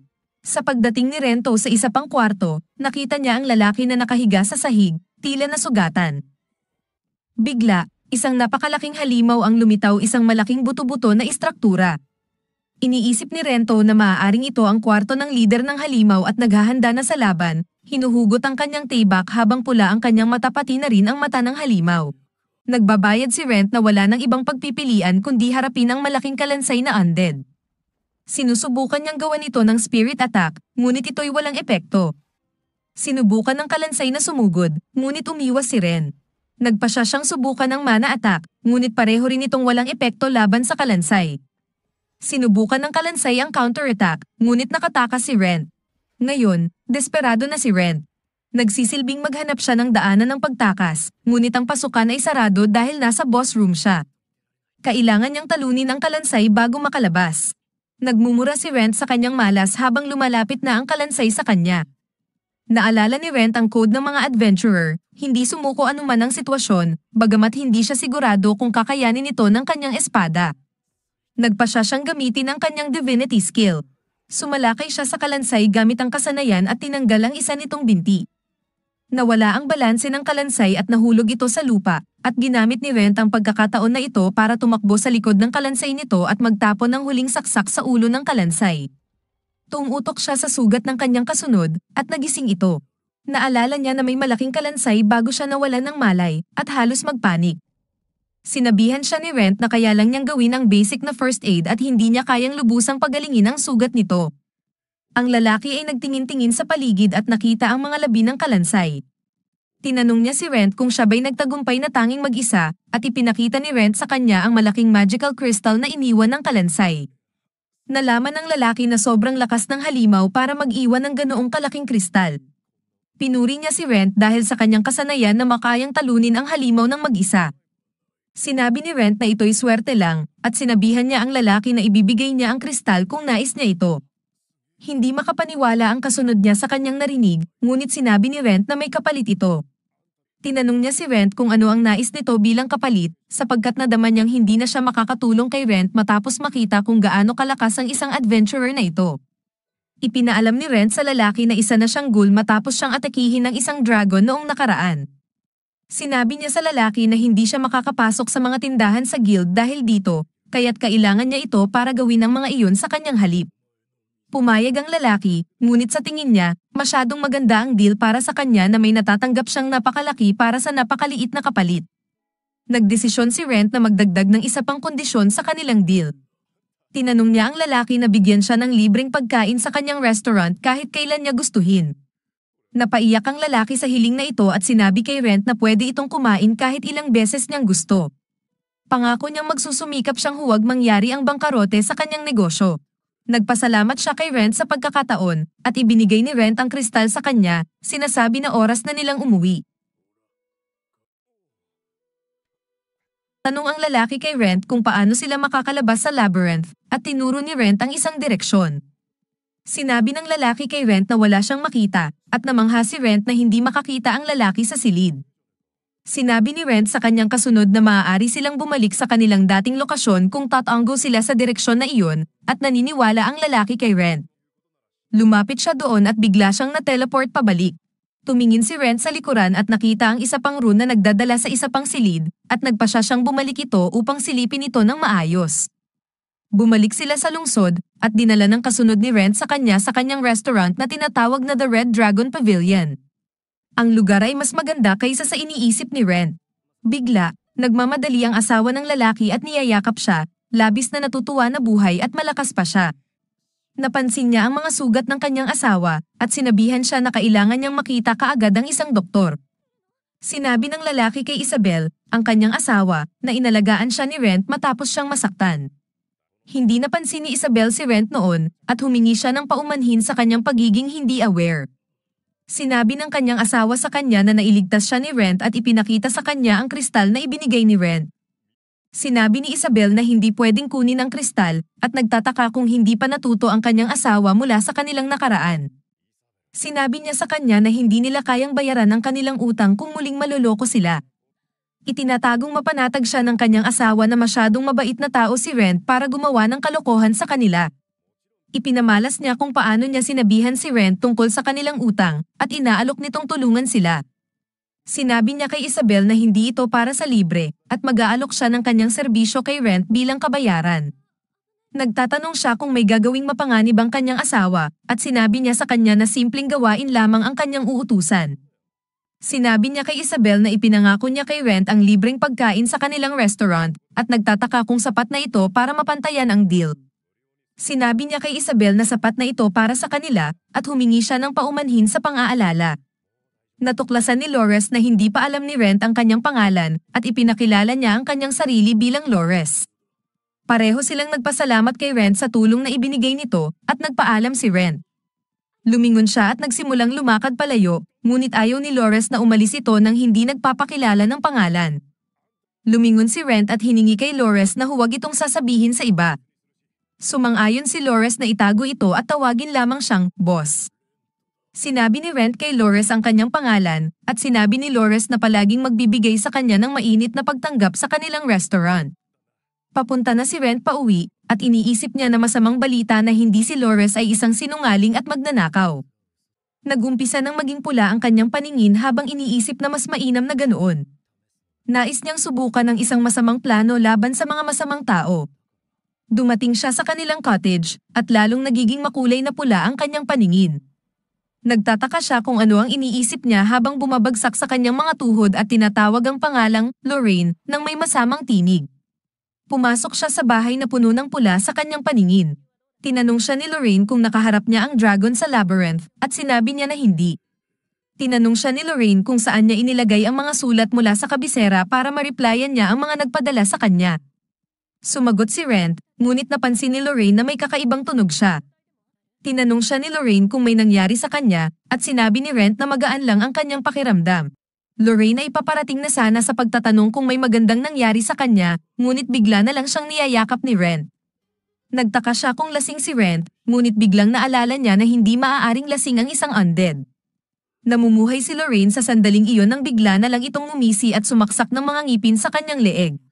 sa pagdating ni Rento sa isa pang kwarto, nakita niya ang lalaki na nakahiga sa sahig, tila na sugatan. Bigla, isang napakalaking halimaw ang lumitaw isang malaking buto-buto na istruktura. Iniisip ni Rento na maaaring ito ang kwarto ng leader ng halimaw at naghahanda na sa laban, hinuhugot ang kanyang tibak habang pula ang kanyang mata pati na rin ang mata ng halimaw. Nagbabayad si Rent na wala ng ibang pagpipilian kundi harapin ang malaking kalansay na undead. Sinusubukan niyang gawan ito ng spirit attack, ngunit ito'y walang epekto. Sinubukan ng kalansay na sumugod, ngunit umiwas si Ren. Nagpasya siyang subukan ng mana attack, ngunit pareho rin itong walang epekto laban sa kalansay. Sinubukan ng kalansay ang counter attack, ngunit nakatakas si Ren. Ngayon, desperado na si Ren. Nagsisilbing maghanap siya ng daanan ng pagtakas, ngunit ang pasukan ay sarado dahil nasa boss room siya. Kailangan niyang talunin ang kalansay bago makalabas. Nagmumura si Rent sa kanyang malas habang lumalapit na ang kalansay sa kanya. Naalala ni Rent ang code ng mga adventurer, hindi sumuko anuman ang sitwasyon, bagamat hindi siya sigurado kung kakayanin ito ng kanyang espada. Nagpasya siyang gamitin ang kanyang divinity skill. Sumalakay siya sa kalansay gamit ang kasanayan at tinanggal ang isa nitong binti. Nawala ang balanse ng kalansay at nahulog ito sa lupa, at ginamit ni Rent ang pagkakataon na ito para tumakbo sa likod ng kalansay nito at magtapon ng huling saksak sa ulo ng kalansay. Tumutok siya sa sugat ng kanyang kasunod, at nagising ito. Naalala niya na may malaking kalansay bago siya nawala ng malay, at halos magpanik. Sinabihan siya ni Rent na kaya lang niyang gawin ang basic na first aid at hindi niya kayang lubusang pagalingin ang sugat nito. Ang lalaki ay nagtingin-tingin sa paligid at nakita ang mga labi ng kalansay. Tinanong niya si Rent kung siya ba'y nagtagumpay na tanging mag-isa at ipinakita ni Rent sa kanya ang malaking magical crystal na iniwan ng kalansay. Nalaman ng lalaki na sobrang lakas ng halimaw para mag-iwan ng ganoong kalaking kristal. Pinuri niya si Rent dahil sa kanyang kasanayan na makayang talunin ang halimaw ng mag-isa. Sinabi ni Rent na ito'y swerte lang at sinabihan niya ang lalaki na ibibigay niya ang kristal kung nais niya ito. Hindi makapaniwala ang kasunod niya sa kanyang narinig, ngunit sinabi ni Rent na may kapalit ito. Tinanong niya si Rent kung ano ang nais nito bilang kapalit, sapagkat nadaman niyang hindi na siya makakatulong kay Rent matapos makita kung gaano kalakas ang isang adventurer na ito. Ipinaalam ni Rent sa lalaki na isa na siyang ghoul matapos siyang atakihin ng isang dragon noong nakaraan. Sinabi niya sa lalaki na hindi siya makakapasok sa mga tindahan sa guild dahil dito, kaya't kailangan niya ito para gawin ang mga iyon sa kanyang halip pumayag ang lalaki, ngunit sa tingin niya, masyadong maganda ang deal para sa kanya na may natatanggap siyang napakalaki para sa napakaliit na kapalit. Nagdesisyon si Rent na magdagdag ng isa pang kondisyon sa kanilang deal. Tinanong niya ang lalaki na bigyan siya ng libreng pagkain sa kanyang restaurant kahit kailan niya gustuhin. Napaiyak ang lalaki sa hiling na ito at sinabi kay Rent na pwede itong kumain kahit ilang beses niyang gusto. Pangako niyang magsusumikap siyang huwag mangyari ang bangkarote sa kanyang negosyo. Nagpasalamat siya kay Rent sa pagkakataon at ibinigay ni Rent ang kristal sa kanya, sinasabi na oras na nilang umuwi. Tanong ang lalaki kay Rent kung paano sila makakalabas sa labyrinth at tinuro ni Rent ang isang direksyon. Sinabi ng lalaki kay Rent na wala siyang makita at namangha si Rent na hindi makakita ang lalaki sa silid. Sinabi ni Rent sa kanyang kasunod na maaari silang bumalik sa kanilang dating lokasyon kung tatango sila sa direksyon na iyon at naniniwala ang lalaki kay Rent. Lumapit siya doon at bigla siyang na-teleport pabalik. Tumingin si Rent sa likuran at nakita ang isa pang rune na nagdadala sa isa pang silid at nagpa siya siyang bumalik ito upang silipin ito ng maayos. Bumalik sila sa lungsod at dinala ng kasunod ni Rent sa kanya sa kanyang restaurant na tinatawag na The Red Dragon Pavilion. Ang lugar ay mas maganda kaysa sa iniisip ni Rent. Bigla, nagmamadali ang asawa ng lalaki at niyayakap siya labis na natutuwa na buhay at malakas pa siya. Napansin niya ang mga sugat ng kanyang asawa at sinabihan siya na kailangan niyang makita kaagad ang isang doktor. Sinabi ng lalaki kay Isabel, ang kanyang asawa, na inalagaan siya ni Rent matapos siyang masaktan. Hindi napansin ni Isabel si Rent noon at humingi siya ng paumanhin sa kanyang pagiging hindi aware. Sinabi ng kanyang asawa sa kanya na nailigtas siya ni Rent at ipinakita sa kanya ang kristal na ibinigay ni Rent. Sinabi ni Isabel na hindi pwedeng kunin ang kristal at nagtataka kung hindi pa natuto ang kanyang asawa mula sa kanilang nakaraan. Sinabi niya sa kanya na hindi nila kayang bayaran ang kanilang utang kung muling maluloko sila. Itinatagong mapanatag siya ng kanyang asawa na masyadong mabait na tao si Rent para gumawa ng kalokohan sa kanila. Ipinamalas niya kung paano niya sinabihan si Rent tungkol sa kanilang utang at inaalok nitong tulungan sila. Sinabi niya kay Isabel na hindi ito para sa libre at mag-aalok siya ng kanyang serbisyo kay Rent bilang kabayaran. Nagtatanong siya kung may gagawing mapanganib ang kanyang asawa at sinabi niya sa kanya na simpleng gawain lamang ang kanyang uutusan. Sinabi niya kay Isabel na ipinangako niya kay Rent ang libreng pagkain sa kanilang restaurant at nagtataka kung sapat na ito para mapantayan ang deal. Sinabi niya kay Isabel na sapat na ito para sa kanila at humingi siya ng paumanhin sa pang-aalala. Natuklasan ni Lores na hindi pa alam ni Rent ang kanyang pangalan at ipinakilala niya ang kanyang sarili bilang Lores. Pareho silang nagpasalamat kay Rent sa tulong na ibinigay nito at nagpaalam si Rent. Lumingon siya at nagsimulang lumakad palayo, ngunit ayaw ni Lores na umalis ito nang hindi nagpapakilala ng pangalan. Lumingon si Rent at hiningi kay Lores na huwag itong sasabihin sa iba. Sumang-ayon si Lores na itago ito at tawagin lamang siyang boss. Sinabi ni Rent kay Lores ang kanyang pangalan, at sinabi ni Lores na palaging magbibigay sa kanya ng mainit na pagtanggap sa kanilang restaurant. Papunta na si Rent pauwi, at iniisip niya na masamang balita na hindi si Lores ay isang sinungaling at magnanakaw. Nagumpisa nang maging pula ang kanyang paningin habang iniisip na mas mainam na ganoon. Nais niyang subukan ang isang masamang plano laban sa mga masamang tao. Dumating siya sa kanilang cottage, at lalong nagiging makulay na pula ang kanyang paningin. Nagtataka siya kung ano ang iniisip niya habang bumabagsak sa kanyang mga tuhod at tinatawag ang pangalang Lorraine nang may masamang tinig. Pumasok siya sa bahay na puno ng pula sa kanyang paningin. Tinanong siya ni Lorraine kung nakaharap niya ang dragon sa labyrinth at sinabi niya na hindi. Tinanong siya ni Lorraine kung saan niya inilagay ang mga sulat mula sa kabisera para ma-replyan niya ang mga nagpadala sa kanya. Sumagot si Rent, ngunit napansin ni Lorraine na may kakaibang tunog siya. Tinanong siya ni Lorraine kung may nangyari sa kanya at sinabi ni Rent na magaan lang ang kanyang pakiramdam. Lorraine ay paparating na sana sa pagtatanong kung may magandang nangyari sa kanya, ngunit bigla na lang siyang niyayakap ni Rent. Nagtaka siya kung lasing si Rent, ngunit biglang naalala niya na hindi maaaring lasing ang isang undead. Namumuhay si Lorraine sa sandaling iyon nang bigla na lang itong ngumisi at sumaksak ng mga ngipin sa kanyang leeg.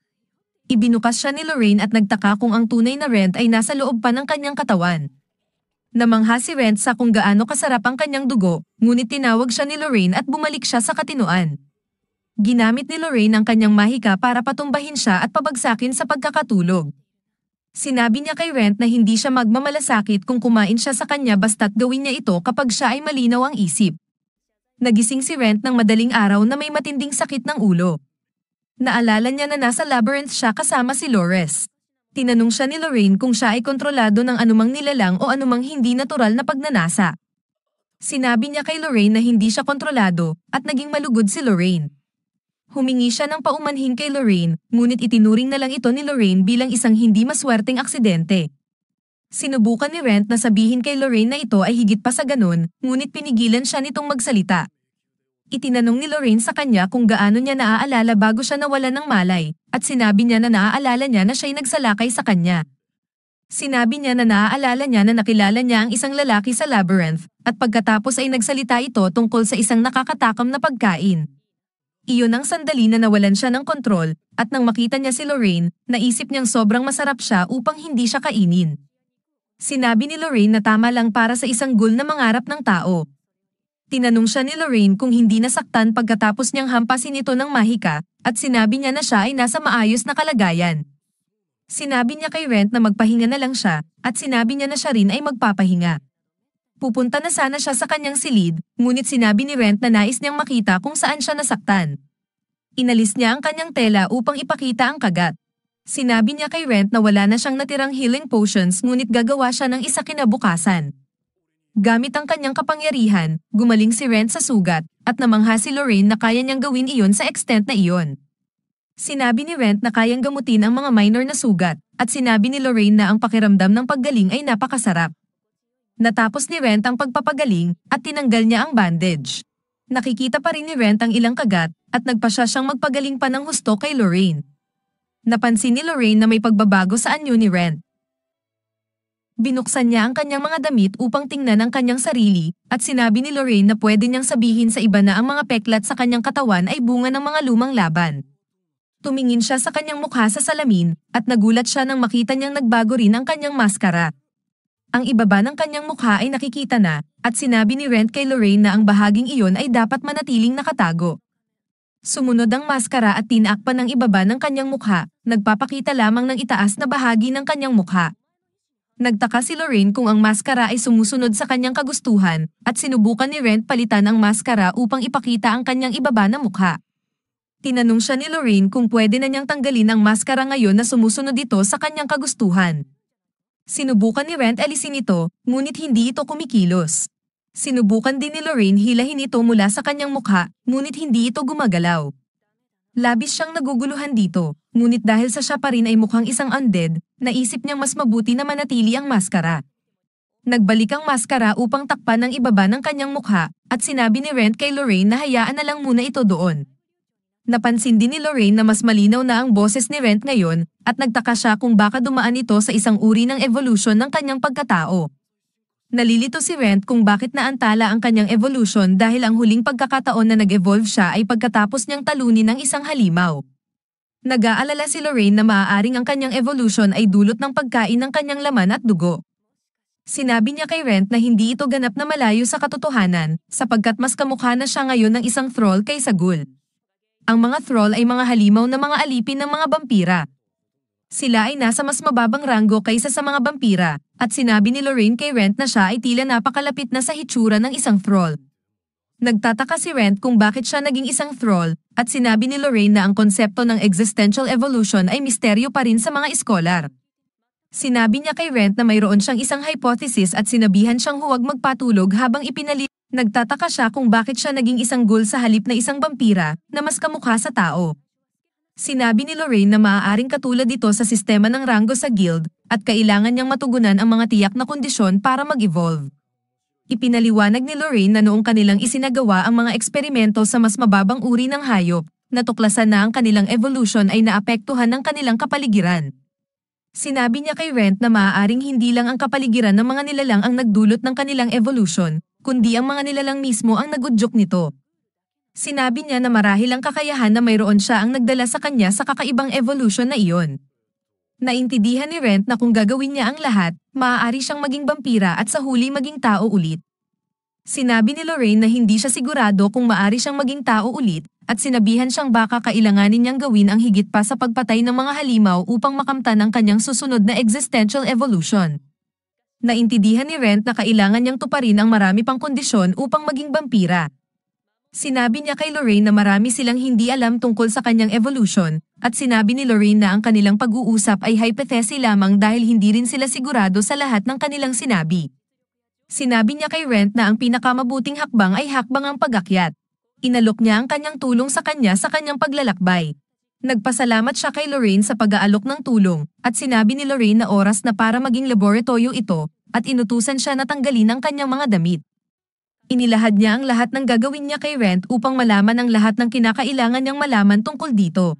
Ibinukas siya ni Lorraine at nagtaka kung ang tunay na Rent ay nasa loob pa ng kanyang katawan namangha si Rent sa kung gaano kasarap ang kanyang dugo, ngunit tinawag siya ni Lorraine at bumalik siya sa katinoan. Ginamit ni Lorraine ang kanyang mahika para patumbahin siya at pabagsakin sa pagkakatulog. Sinabi niya kay Rent na hindi siya magmamalasakit kung kumain siya sa kanya basta't gawin niya ito kapag siya ay malinaw ang isip. Nagising si Rent ng madaling araw na may matinding sakit ng ulo. Naalala niya na nasa labyrinth siya kasama si Lores. Tinanong siya ni Lorraine kung siya ay kontrolado ng anumang nilalang o anumang hindi natural na pagnanasa. Sinabi niya kay Lorraine na hindi siya kontrolado at naging malugod si Lorraine. Humingi siya ng paumanhin kay Lorraine, ngunit itinuring na lang ito ni Lorraine bilang isang hindi maswerteng aksidente. Sinubukan ni Rent na sabihin kay Lorraine na ito ay higit pa sa ganun, ngunit pinigilan siya nitong magsalita itinanong ni Lorraine sa kanya kung gaano niya naaalala bago siya nawala ng malay, at sinabi niya na naaalala niya na siya'y nagsalakay sa kanya. Sinabi niya na naaalala niya na nakilala niya ang isang lalaki sa labyrinth, at pagkatapos ay nagsalita ito tungkol sa isang nakakatakam na pagkain. Iyon ang sandali na nawalan siya ng kontrol, at nang makita niya si Lorraine, naisip niyang sobrang masarap siya upang hindi siya kainin. Sinabi ni Lorraine na tama lang para sa isang gul na mangarap ng tao, Tinanong siya ni Lorraine kung hindi nasaktan pagkatapos niyang hampasin ito ng mahika at sinabi niya na siya ay nasa maayos na kalagayan. Sinabi niya kay Rent na magpahinga na lang siya at sinabi niya na siya rin ay magpapahinga. Pupunta na sana siya sa kanyang silid, ngunit sinabi ni Rent na nais niyang makita kung saan siya nasaktan. Inalis niya ang kanyang tela upang ipakita ang kagat. Sinabi niya kay Rent na wala na siyang natirang healing potions ngunit gagawa siya ng isa kinabukasan. Gamit ang kanyang kapangyarihan, gumaling si Rent sa sugat, at namangha si Lorraine na kaya niyang gawin iyon sa extent na iyon. Sinabi ni Rent na kayang gamutin ang mga minor na sugat, at sinabi ni Lorraine na ang pakiramdam ng paggaling ay napakasarap. Natapos ni Rent ang pagpapagaling, at tinanggal niya ang bandage. Nakikita pa rin ni Rent ang ilang kagat, at nagpasya siyang magpagaling pa ng husto kay Lorraine. Napansin ni Lorraine na may pagbabago sa anyo ni Rent. Binuksan niya ang kanyang mga damit upang tingnan ang kanyang sarili, at sinabi ni Lorraine na pwede niyang sabihin sa iba na ang mga peklat sa kanyang katawan ay bunga ng mga lumang laban. Tumingin siya sa kanyang mukha sa salamin, at nagulat siya nang makita niyang nagbago rin ang kanyang maskara. Ang ibaba ng kanyang mukha ay nakikita na, at sinabi ni Rent kay Lorraine na ang bahaging iyon ay dapat manatiling nakatago. Sumunod ang maskara at tinakpan ng ibaba ng kanyang mukha, nagpapakita lamang ng itaas na bahagi ng kanyang mukha. Nagtaka si Lorraine kung ang maskara ay sumusunod sa kanyang kagustuhan at sinubukan ni Rent palitan ang maskara upang ipakita ang kanyang ibaba na mukha. Tinanong siya ni Lorraine kung pwede na niyang tanggalin ang maskara ngayon na sumusunod ito sa kanyang kagustuhan. Sinubukan ni Rent alisin ito, ngunit hindi ito kumikilos. Sinubukan din ni Lorraine hilahin ito mula sa kanyang mukha, ngunit hindi ito gumagalaw. Labis siyang naguguluhan dito, ngunit dahil sa siya pa rin ay mukhang isang undead, naisip niyang mas mabuti na manatili ang maskara. Nagbalik ang maskara upang takpan ang ibaba ng kanyang mukha at sinabi ni Rent kay Lorraine na hayaan na lang muna ito doon. Napansin din ni Lorraine na mas malinaw na ang boses ni Rent ngayon at nagtaka siya kung baka dumaan ito sa isang uri ng evolution ng kanyang pagkatao. Nalilito si Rent kung bakit naantala ang kanyang evolution dahil ang huling pagkakataon na nag-evolve siya ay pagkatapos niyang talunin ng isang halimaw. Nag-aalala si Lorraine na maaaring ang kanyang evolution ay dulot ng pagkain ng kanyang laman at dugo. Sinabi niya kay Rent na hindi ito ganap na malayo sa katotohanan, sapagkat mas kamukha na siya ngayon ng isang thrall kaysa ghoul. Ang mga thrall ay mga halimaw na mga alipin ng mga vampira. Sila ay nasa mas mababang ranggo kaysa sa mga vampira, at sinabi ni Lorraine kay Rent na siya ay tila napakalapit na sa hitsura ng isang thrall. Nagtataka si Rent kung bakit siya naging isang thrall, at sinabi ni Lorraine na ang konsepto ng existential evolution ay misteryo pa rin sa mga iskolar. Sinabi niya kay Rent na mayroon siyang isang hypothesis at sinabihan siyang huwag magpatulog habang ipinali. Nagtataka siya kung bakit siya naging isang ghoul sa halip na isang vampira na mas kamukha sa tao. Sinabi ni Lorraine na maaaring katulad ito sa sistema ng ranggo sa guild at kailangan niyang matugunan ang mga tiyak na kondisyon para mag-evolve. Ipinaliwanag ni Lorraine na noong kanilang isinagawa ang mga eksperimento sa mas mababang uri ng hayop, natuklasan na ang kanilang evolution ay naapektuhan ng kanilang kapaligiran. Sinabi niya kay Rent na maaaring hindi lang ang kapaligiran ng mga nilalang ang nagdulot ng kanilang evolution, kundi ang mga nilalang mismo ang nagudyok nito. Sinabi niya na marahil ang kakayahan na mayroon siya ang nagdala sa kanya sa kakaibang evolution na iyon. Naintindihan ni Rent na kung gagawin niya ang lahat, maaari siyang maging vampira at sa huli maging tao ulit. Sinabi ni Lorraine na hindi siya sigurado kung maari siyang maging tao ulit at sinabihan siyang baka kailanganin niyang gawin ang higit pa sa pagpatay ng mga halimaw upang makamtan ang kanyang susunod na existential evolution. Naintindihan ni Rent na kailangan niyang tuparin ang marami pang kondisyon upang maging vampira. Sinabi niya kay Lorraine na marami silang hindi alam tungkol sa kanyang evolution, at sinabi ni Lorraine na ang kanilang pag-uusap ay hypothesis lamang dahil hindi rin sila sigurado sa lahat ng kanilang sinabi. Sinabi niya kay Rent na ang pinakamabuting hakbang ay hakbang ang pag-akyat. Inalok niya ang kanyang tulong sa kanya sa kanyang paglalakbay. Nagpasalamat siya kay Lorraine sa pag-aalok ng tulong, at sinabi ni Lorraine na oras na para maging laboratorio ito, at inutusan siya na tanggalin ang kanyang mga damit. Inilahad niya ang lahat ng gagawin niya kay Rent upang malaman ang lahat ng kinakailangan niyang malaman tungkol dito.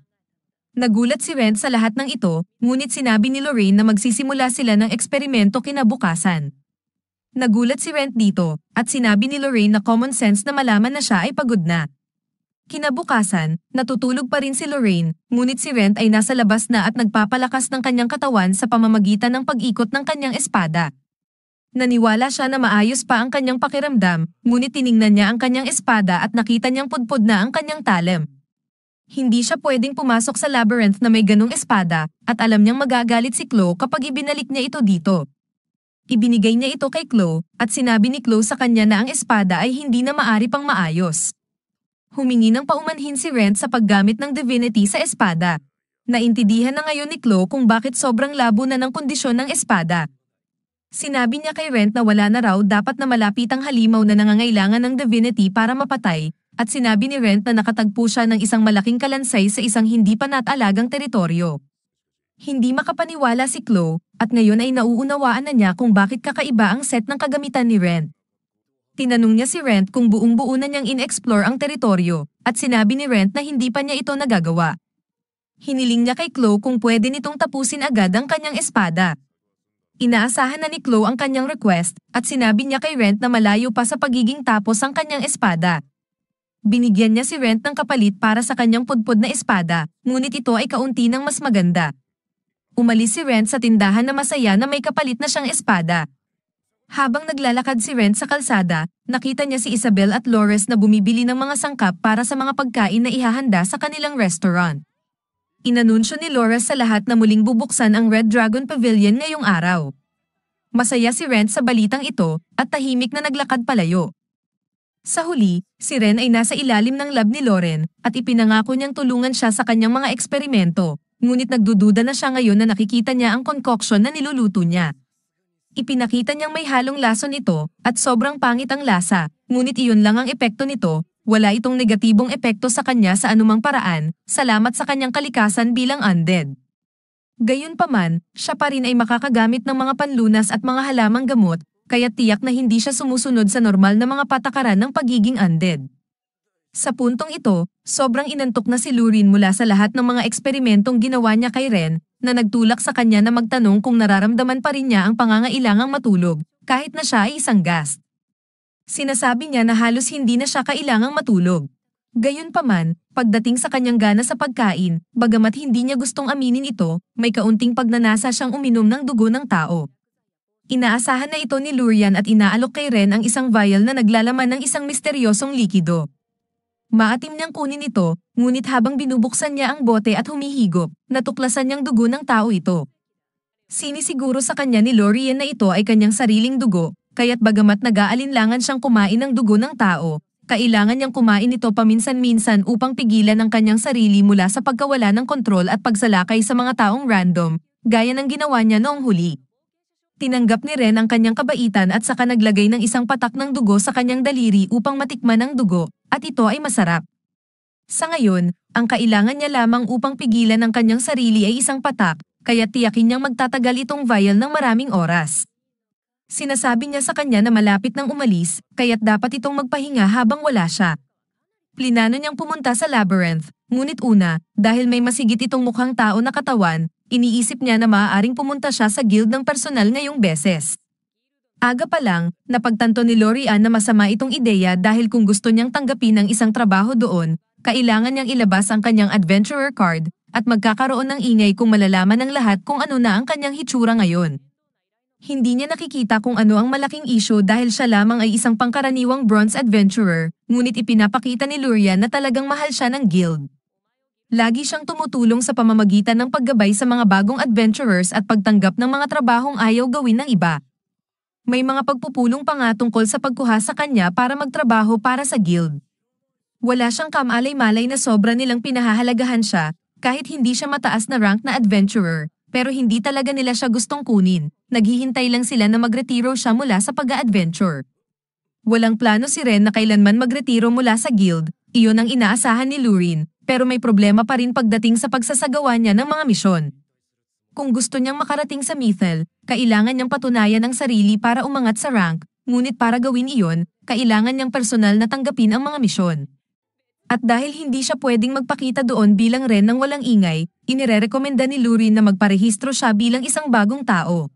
Nagulat si Rent sa lahat ng ito, ngunit sinabi ni Lorraine na magsisimula sila ng eksperimento kinabukasan. Nagulat si Rent dito, at sinabi ni Lorraine na common sense na malaman na siya ay pagod na. Kinabukasan, natutulog pa rin si Lorraine, ngunit si Rent ay nasa labas na at nagpapalakas ng kanyang katawan sa pamamagitan ng pag-ikot ng kanyang espada. Naniwala siya na maayos pa ang kanyang pakiramdam, ngunit tiningnan niya ang kanyang espada at nakita niyang pudpod na ang kanyang talem. Hindi siya pwedeng pumasok sa labyrinth na may ganong espada, at alam niyang magagalit si Chloe kapag ibinalik niya ito dito. Ibinigay niya ito kay Chloe, at sinabi ni Chloe sa kanya na ang espada ay hindi na maari pang maayos. Humingi ng paumanhin si Rent sa paggamit ng divinity sa espada. Naintindihan na ngayon ni Chloe kung bakit sobrang labo na ng kondisyon ng espada, Sinabi niya kay Rent na wala na raw dapat na malapitang halimaw na nangangailangan ng divinity para mapatay, at sinabi ni Rent na nakatagpo siya ng isang malaking kalansay sa isang hindi pa natalagang teritoryo. Hindi makapaniwala si Chloe, at ngayon ay nauunawaan na niya kung bakit kakaiba ang set ng kagamitan ni Rent. Tinanong niya si Rent kung buong-buo na niyang in-explore ang teritoryo, at sinabi ni Rent na hindi pa niya ito nagagawa. Hiniling niya kay Chloe kung pwede nitong tapusin agad ang kanyang espada, Inaasahan na ni Chloe ang kanyang request at sinabi niya kay Rent na malayo pa sa pagiging tapos ang kanyang espada. Binigyan niya si Rent ng kapalit para sa kanyang pudpod na espada, ngunit ito ay kaunti ng mas maganda. Umalis si Rent sa tindahan na masaya na may kapalit na siyang espada. Habang naglalakad si Rent sa kalsada, nakita niya si Isabel at Lores na bumibili ng mga sangkap para sa mga pagkain na ihahanda sa kanilang restaurant inanunsyo ni Laura sa lahat na muling bubuksan ang Red Dragon Pavilion ngayong araw. Masaya si Ren sa balitang ito at tahimik na naglakad palayo. Sa huli, si Ren ay nasa ilalim ng lab ni Loren at ipinangako niyang tulungan siya sa kanyang mga eksperimento, ngunit nagdududa na siya ngayon na nakikita niya ang concoction na niluluto niya. Ipinakita niyang may halong laso nito at sobrang pangit ang lasa, ngunit iyon lang ang epekto nito wala itong negatibong epekto sa kanya sa anumang paraan, salamat sa kanyang kalikasan bilang undead. Gayunpaman, siya pa rin ay makakagamit ng mga panlunas at mga halamang gamot, kaya tiyak na hindi siya sumusunod sa normal na mga patakaran ng pagiging undead. Sa puntong ito, sobrang inantok na si Lurin mula sa lahat ng mga eksperimentong ginawa niya kay Ren, na nagtulak sa kanya na magtanong kung nararamdaman pa rin niya ang pangangailangang matulog, kahit na siya ay isang gast. Sinasabi niya na halos hindi na siya kailangang matulog. Gayunpaman, pagdating sa kanyang gana sa pagkain, bagamat hindi niya gustong aminin ito, may kaunting pagnanasa siyang uminom ng dugo ng tao. Inaasahan na ito ni Lurian at inaalok kay Ren ang isang vial na naglalaman ng isang misteryosong likido. Maatim niyang kunin ito, ngunit habang binubuksan niya ang bote at humihigop, natuklasan niyang dugo ng tao ito. Sinisiguro sa kanya ni Lorian na ito ay kanyang sariling dugo, kaya't bagamat nag-aalinlangan siyang kumain ng dugo ng tao, kailangan niyang kumain ito paminsan-minsan upang pigilan ang kanyang sarili mula sa pagkawala ng kontrol at pagsalakay sa mga taong random, gaya ng ginawa niya noong huli. Tinanggap ni Ren ang kanyang kabaitan at saka naglagay ng isang patak ng dugo sa kanyang daliri upang matikman ang dugo, at ito ay masarap. Sa ngayon, ang kailangan niya lamang upang pigilan ang kanyang sarili ay isang patak, kaya tiyakin niyang magtatagal itong vial ng maraming oras. Sinasabi niya sa kanya na malapit nang umalis, kaya't dapat itong magpahinga habang wala siya. Plinano niyang pumunta sa labyrinth, ngunit una, dahil may masigit itong mukhang tao na katawan, iniisip niya na maaaring pumunta siya sa guild ng personal ngayong beses. Aga pa lang, napagtanto ni Lorian na masama itong ideya dahil kung gusto niyang tanggapin ang isang trabaho doon, kailangan niyang ilabas ang kanyang adventurer card at magkakaroon ng ingay kung malalaman ng lahat kung ano na ang kanyang hitsura ngayon. Hindi niya nakikita kung ano ang malaking isyo dahil siya lamang ay isang pangkaraniwang bronze adventurer, ngunit ipinapakita ni Luria na talagang mahal siya ng guild. Lagi siyang tumutulong sa pamamagitan ng paggabay sa mga bagong adventurers at pagtanggap ng mga trabahong ayaw gawin ng iba. May mga pagpupulong pa nga tungkol sa pagkuha sa kanya para magtrabaho para sa guild. Wala siyang kamalay-malay na sobra nilang pinahahalagahan siya, kahit hindi siya mataas na rank na adventurer, pero hindi talaga nila siya gustong kunin, naghihintay lang sila na magretiro siya mula sa pag-adventure. Walang plano si Ren na kailanman magretiro mula sa guild, iyon ang inaasahan ni Lurin, pero may problema pa rin pagdating sa pagsasagawa niya ng mga misyon. Kung gusto niyang makarating sa Mithel, kailangan niyang patunayan ang sarili para umangat sa rank, ngunit para gawin iyon, kailangan niyang personal na tanggapin ang mga misyon. At dahil hindi siya pwedeng magpakita doon bilang Ren ng walang ingay, inirerekomenda ni Lurin na magparehistro siya bilang isang bagong tao.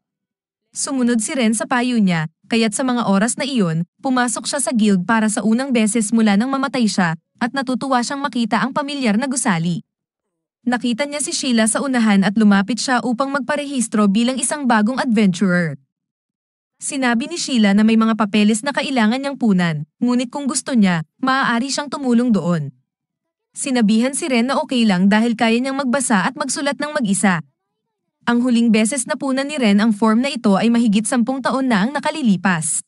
Sumunod si Ren sa payo niya, kaya't sa mga oras na iyon, pumasok siya sa guild para sa unang beses mula nang mamatay siya, at natutuwa siyang makita ang pamilyar na gusali. Nakita niya si Sheila sa unahan at lumapit siya upang magparehistro bilang isang bagong adventurer. Sinabi ni Sheila na may mga papeles na kailangan niyang punan, ngunit kung gusto niya, maaari siyang tumulong doon. Sinabihan si Ren na okay lang dahil kaya niyang magbasa at magsulat ng mag-isa, ang huling beses na punan ni Ren ang form na ito ay mahigit sampung taon na ang nakalilipas.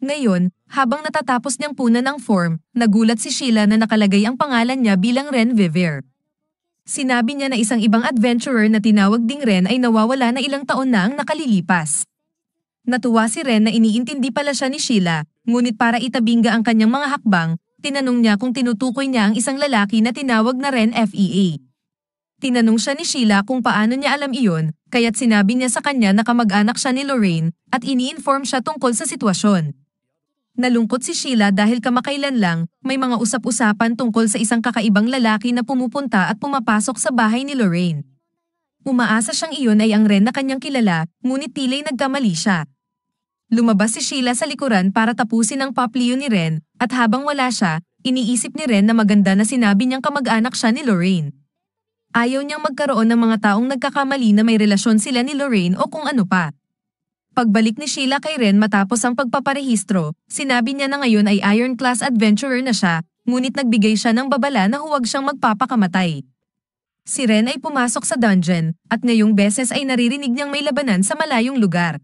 Ngayon, habang natatapos niyang punan ang form, nagulat si Sheila na nakalagay ang pangalan niya bilang Ren Viver. Sinabi niya na isang ibang adventurer na tinawag ding Ren ay nawawala na ilang taon na ang nakalilipas. Natuwa si Ren na iniintindi pala siya ni Sheila, ngunit para itabinga ang kanyang mga hakbang, tinanong niya kung tinutukoy niya ang isang lalaki na tinawag na Ren FEA. Tinanong siya ni Sheila kung paano niya alam iyon, kaya't sinabi niya sa kanya na kamag-anak siya ni Lorraine at ini-inform siya tungkol sa sitwasyon. Nalungkot si Sheila dahil kamakailan lang, may mga usap-usapan tungkol sa isang kakaibang lalaki na pumupunta at pumapasok sa bahay ni Lorraine. Umaasa siyang iyon ay ang Ren na kanyang kilala, ngunit tila'y nagkamali siya. Lumabas si Sheila sa likuran para tapusin ang papliyo ni Ren, at habang wala siya, iniisip ni Ren na maganda na sinabi niyang kamag-anak siya ni Lorraine. Ayaw niyang magkaroon ng mga taong nagkakamali na may relasyon sila ni Lorraine o kung ano pa. Pagbalik ni Sheila kay Ren matapos ang pagpaparehistro, sinabi niya na ngayon ay Iron Class Adventurer na siya, ngunit nagbigay siya ng babala na huwag siyang magpapakamatay. Si Ren ay pumasok sa dungeon, at ngayong beses ay naririnig niyang may labanan sa malayong lugar.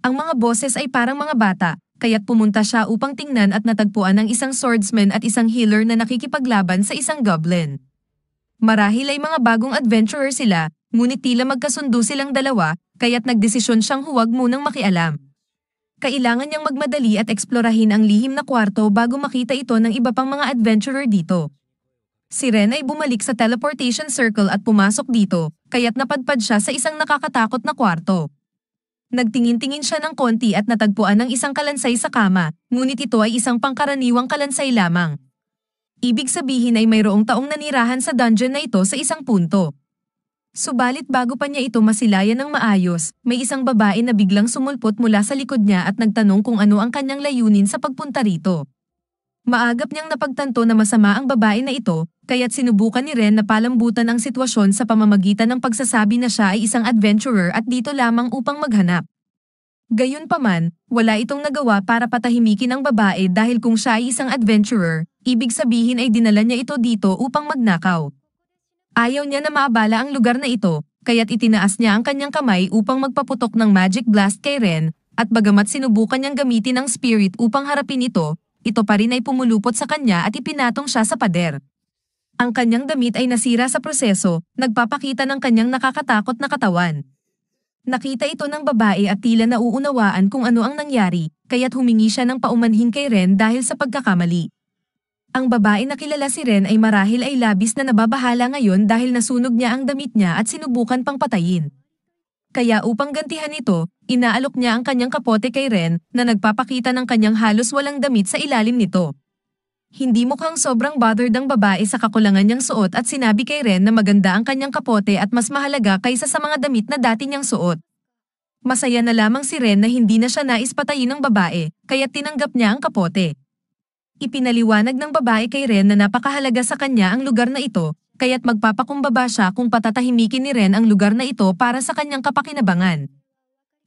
Ang mga boses ay parang mga bata, kaya't pumunta siya upang tingnan at natagpuan ng isang swordsman at isang healer na nakikipaglaban sa isang goblin. Marahil ay mga bagong adventurer sila, ngunit tila magkasundo silang dalawa, kaya't nagdesisyon siyang huwag munang makialam. Kailangan niyang magmadali at eksplorahin ang lihim na kwarto bago makita ito ng iba pang mga adventurer dito. Si Ren ay bumalik sa teleportation circle at pumasok dito, kaya't napadpad siya sa isang nakakatakot na kwarto. Nagtingin-tingin siya ng konti at natagpuan ng isang kalansay sa kama, ngunit ito ay isang pangkaraniwang kalansay lamang. Ibig sabihin ay mayroong taong nanirahan sa dungeon na ito sa isang punto. Subalit bago pa niya ito masilayan ng maayos, may isang babae na biglang sumulpot mula sa likod niya at nagtanong kung ano ang kanyang layunin sa pagpunta rito. Maagap niyang napagtanto na masama ang babae na ito, kaya't sinubukan ni Ren na palambutan ang sitwasyon sa pamamagitan ng pagsasabi na siya ay isang adventurer at dito lamang upang maghanap. Gayunpaman, wala itong nagawa para patahimikin ang babae dahil kung siya ay isang adventurer, Ibig sabihin ay dinala niya ito dito upang magnakaw. Ayaw niya na maabala ang lugar na ito, kaya't itinaas niya ang kanyang kamay upang magpaputok ng magic blast kay Ren, at bagamat sinubukan niyang gamitin ang spirit upang harapin ito, ito pa rin ay pumulupot sa kanya at ipinatong siya sa pader. Ang kanyang damit ay nasira sa proseso, nagpapakita ng kanyang nakakatakot na katawan. Nakita ito ng babae at tila nauunawaan kung ano ang nangyari, kaya't humingi siya ng paumanhin kay Ren dahil sa pagkakamali. Ang babae na kilala si Ren ay marahil ay labis na nababahala ngayon dahil nasunog niya ang damit niya at sinubukan pang patayin. Kaya upang gantihan ito, inaalok niya ang kanyang kapote kay Ren na nagpapakita ng kanyang halos walang damit sa ilalim nito. Hindi mukhang sobrang bothered ang babae sa kakulangan niyang suot at sinabi kay Ren na maganda ang kanyang kapote at mas mahalaga kaysa sa mga damit na dati niyang suot. Masaya na lamang si Ren na hindi na siya nais patayin ng babae, kaya tinanggap niya ang kapote. Ipinaliwanag ng babae kay Ren na napakahalaga sa kanya ang lugar na ito, kaya't magpapakumbaba siya kung patatahimikin ni Ren ang lugar na ito para sa kanyang kapakinabangan.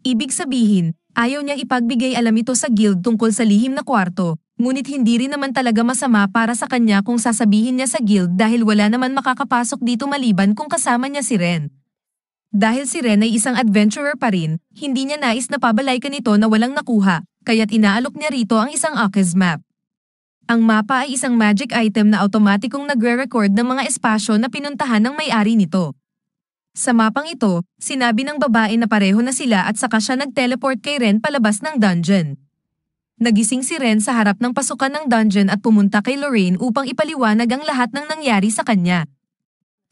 Ibig sabihin, ayaw niyang ipagbigay alam ito sa guild tungkol sa lihim na kwarto, ngunit hindi rin naman talaga masama para sa kanya kung sasabihin niya sa guild dahil wala naman makakapasok dito maliban kung kasama niya si Ren. Dahil si Ren ay isang adventurer pa rin, hindi niya nais na pabalay ka nito na walang nakuha, kaya't inaalok niya rito ang isang Akes map. Ang mapa ay isang magic item na automatikong nagre-record ng mga espasyo na pinuntahan ng may-ari nito. Sa mapang ito, sinabi ng babae na pareho na sila at saka siya nag-teleport kay Ren palabas ng dungeon. Nagising si Ren sa harap ng pasukan ng dungeon at pumunta kay Lorraine upang ipaliwanag ang lahat ng nangyari sa kanya.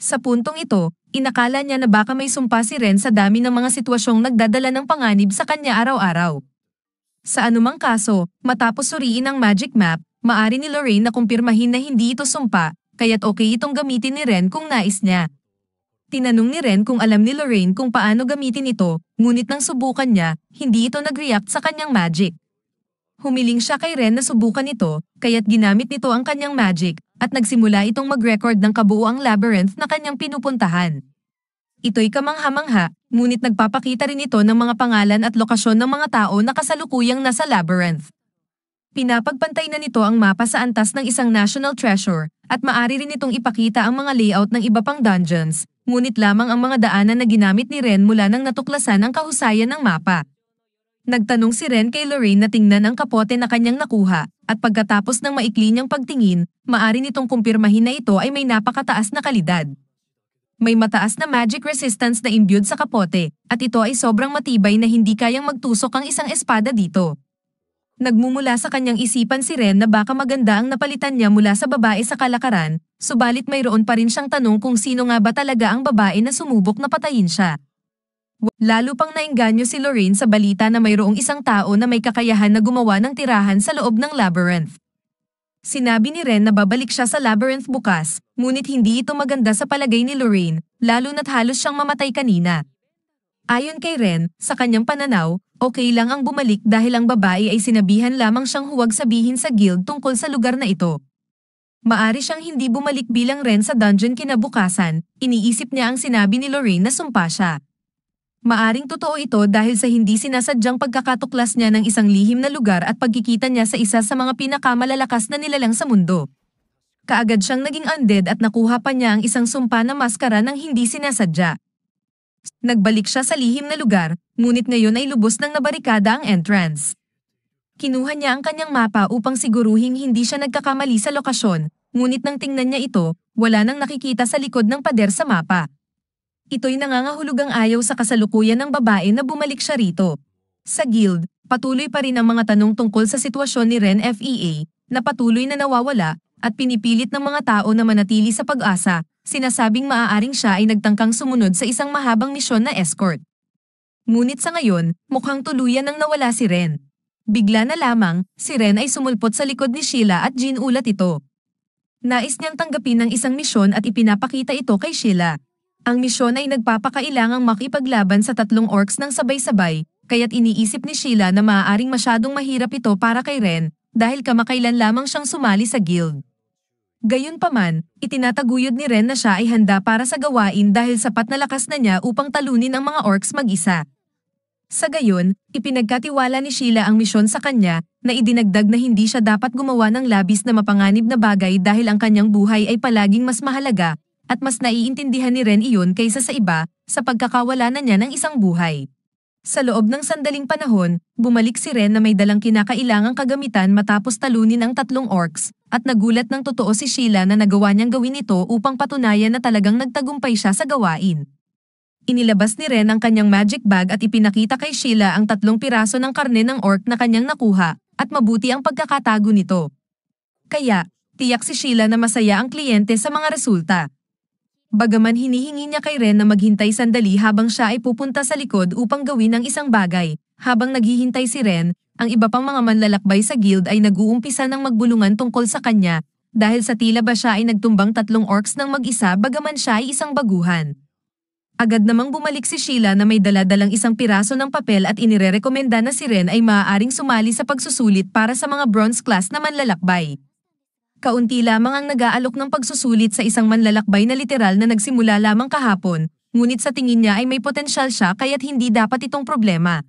Sa puntong ito, inakala niya na baka may sumpa si Ren sa dami ng mga sitwasyong nagdadala ng panganib sa kanya araw-araw. Sa anumang kaso, matapos suriin ang magic map, maari ni Lorraine na kumpirmahin na hindi ito sumpa, kaya't okay itong gamitin ni Ren kung nais niya. Tinanong ni Ren kung alam ni Lorraine kung paano gamitin ito, ngunit nang subukan niya, hindi ito nag-react sa kanyang magic. Humiling siya kay Ren na subukan ito, kaya't ginamit nito ang kanyang magic, at nagsimula itong mag-record ng kabuoang labyrinth na kanyang pinupuntahan. Ito'y kamangha-mangha, ngunit nagpapakita rin ito ng mga pangalan at lokasyon ng mga tao na kasalukuyang nasa labyrinth. Pinapagpantay na nito ang mapa sa antas ng isang national treasure at maari rin itong ipakita ang mga layout ng iba pang dungeons, ngunit lamang ang mga daanan na ginamit ni Ren mula nang natuklasan ang kahusayan ng mapa. Nagtanong si Ren kay Lorraine na tingnan ang kapote na kanyang nakuha, at pagkatapos ng maikli niyang pagtingin, maari nitong kumpirmahin na ito ay may napakataas na kalidad. May mataas na magic resistance na imbued sa kapote, at ito ay sobrang matibay na hindi kayang magtusok ang isang espada dito. Nagmumula sa kanyang isipan si Ren na baka maganda ang napalitan niya mula sa babae sa kalakaran, subalit mayroon pa rin siyang tanong kung sino nga ba talaga ang babae na sumubok na patayin siya. Lalo pang nainganyo si Lorraine sa balita na mayroong isang tao na may kakayahan na gumawa ng tirahan sa loob ng labyrinth. Sinabi ni Ren na babalik siya sa labyrinth bukas, ngunit hindi ito maganda sa palagay ni Lorraine, lalo na't halos siyang mamatay kanina. Ayon kay Ren, sa kanyang pananaw, okay lang ang bumalik dahil ang babae ay sinabihan lamang siyang huwag sabihin sa guild tungkol sa lugar na ito. Maari siyang hindi bumalik bilang Ren sa dungeon kinabukasan, iniisip niya ang sinabi ni Lorraine na sumpa siya. Maaring totoo ito dahil sa hindi sinasadyang pagkakatuklas niya ng isang lihim na lugar at pagkikita niya sa isa sa mga pinakamalalakas na nilalang sa mundo. Kaagad siyang naging undead at nakuha pa niya ang isang sumpa na maskara ng hindi sinasadya. Nagbalik siya sa lihim na lugar, ngunit ngayon ay lubos ng nabarikada ang entrance. Kinuha niya ang kanyang mapa upang siguruhin hindi siya nagkakamali sa lokasyon, ngunit nang tingnan niya ito, wala nang nakikita sa likod ng pader sa mapa. Ito'y nangangahulugang ayaw sa kasalukuyan ng babae na bumalik siya rito. Sa guild, patuloy pa rin ang mga tanong tungkol sa sitwasyon ni Ren FEA, na patuloy na nawawala, at pinipilit ng mga tao na manatili sa pag-asa, sinasabing maaaring siya ay nagtangkang sumunod sa isang mahabang misyon na escort. Ngunit sa ngayon, mukhang tuluyan nang nawala si Ren. Bigla na lamang, si Ren ay sumulpot sa likod ni Sheila at Jean ulat ito. Nais niyang tanggapin ng isang misyon at ipinapakita ito kay Sheila. Ang misyon ay nagpapakailangang makipaglaban sa tatlong orcs ng sabay-sabay, kaya't iniisip ni Sheila na maaaring masyadong mahirap ito para kay Ren dahil kamakailan lamang siyang sumali sa guild. Gayunpaman, itinataguyod ni Ren na siya ay handa para sa gawain dahil sapat na lakas na niya upang talunin ang mga orcs mag-isa. Sa gayon, ipinagkatiwala ni Sheila ang misyon sa kanya na idinagdag na hindi siya dapat gumawa ng labis na mapanganib na bagay dahil ang kanyang buhay ay palaging mas mahalaga at mas naiintindihan ni Ren iyon kaysa sa iba sa pagkakawala na niya ng isang buhay. Sa loob ng sandaling panahon, bumalik si Ren na may dalang kinakailangang kagamitan matapos talunin ang tatlong orcs, at nagulat ng totoo si Sheila na nagawa niyang gawin ito upang patunayan na talagang nagtagumpay siya sa gawain. Inilabas ni Ren ang kanyang magic bag at ipinakita kay Sheila ang tatlong piraso ng karne ng orc na kanyang nakuha, at mabuti ang pagkakatago nito. Kaya, tiyak si Sheila na masaya ang kliyente sa mga resulta bagaman hinihingi niya kay Ren na maghintay sandali habang siya ay pupunta sa likod upang gawin ang isang bagay. Habang naghihintay si Ren, ang iba pang mga manlalakbay sa guild ay nag-uumpisa ng magbulungan tungkol sa kanya dahil sa tila ba siya ay nagtumbang tatlong orcs ng mag-isa bagaman siya ay isang baguhan. Agad namang bumalik si Sheila na may daladalang isang piraso ng papel at inirerekomenda na si Ren ay maaaring sumali sa pagsusulit para sa mga bronze class na manlalakbay kaunti lamang ang nag-aalok ng pagsusulit sa isang manlalakbay na literal na nagsimula lamang kahapon, ngunit sa tingin niya ay may potensyal siya kaya't hindi dapat itong problema.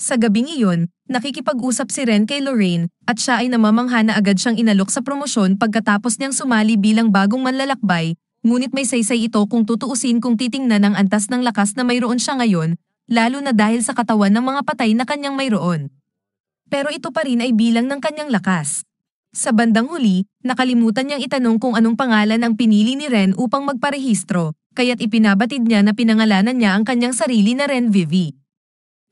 Sa gabing iyon, nakikipag-usap si Ren kay Lorraine at siya ay namamangha na agad siyang inalok sa promosyon pagkatapos niyang sumali bilang bagong manlalakbay, ngunit may saysay ito kung tutuusin kung titingnan ang antas ng lakas na mayroon siya ngayon, lalo na dahil sa katawan ng mga patay na kanyang mayroon. Pero ito pa rin ay bilang ng kanyang lakas. Sa bandang huli, nakalimutan niyang itanong kung anong pangalan ang pinili ni Ren upang magparehistro, kaya't ipinabatid niya na pinangalanan niya ang kanyang sarili na Ren Vivi.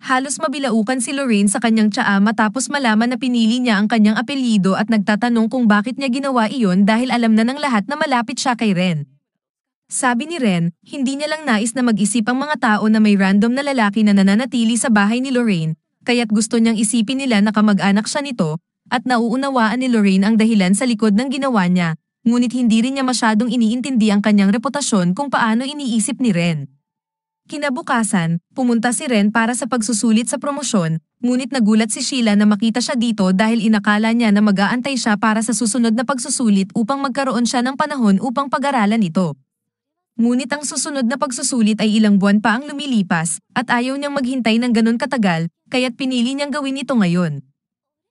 Halos mabilaukan si Lorraine sa kanyang tsaa matapos malaman na pinili niya ang kanyang apelyido at nagtatanong kung bakit niya ginawa iyon dahil alam na ng lahat na malapit siya kay Ren. Sabi ni Ren, hindi niya lang nais na mag-isip ang mga tao na may random na lalaki na nananatili sa bahay ni Lorraine, kaya't gusto niyang isipin nila na kamag-anak siya nito, at nauunawaan ni Lorraine ang dahilan sa likod ng ginawa niya, ngunit hindi rin niya masyadong iniintindi ang kanyang reputasyon kung paano iniisip ni Ren. Kinabukasan, pumunta si Ren para sa pagsusulit sa promosyon, ngunit nagulat si Sheila na makita siya dito dahil inakala niya na mag-aantay siya para sa susunod na pagsusulit upang magkaroon siya ng panahon upang pag-aralan ito. Ngunit ang susunod na pagsusulit ay ilang buwan pa ang lumilipas at ayaw niyang maghintay ng ganun katagal, kaya't pinili niyang gawin ito ngayon.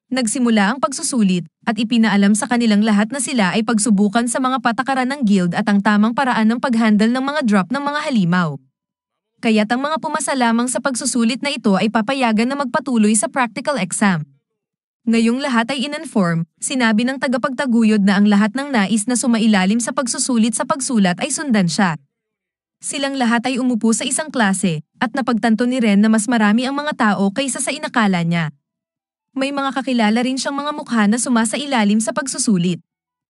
Nagsimula ang pagsusulit at ipinaalam sa kanilang lahat na sila ay pagsubukan sa mga patakaran ng guild at ang tamang paraan ng paghandle ng mga drop ng mga halimaw. Kaya't ang mga pumasa lamang sa pagsusulit na ito ay papayagan na magpatuloy sa practical exam. Ngayong lahat ay in-inform, sinabi ng tagapagtaguyod na ang lahat ng nais na sumailalim sa pagsusulit sa pagsulat ay sundan siya. Silang lahat ay umupo sa isang klase at napagtanto ni Ren na mas marami ang mga tao kaysa sa inakala niya may mga kakilala rin siyang mga mukha na sumasailalim sa pagsusulit.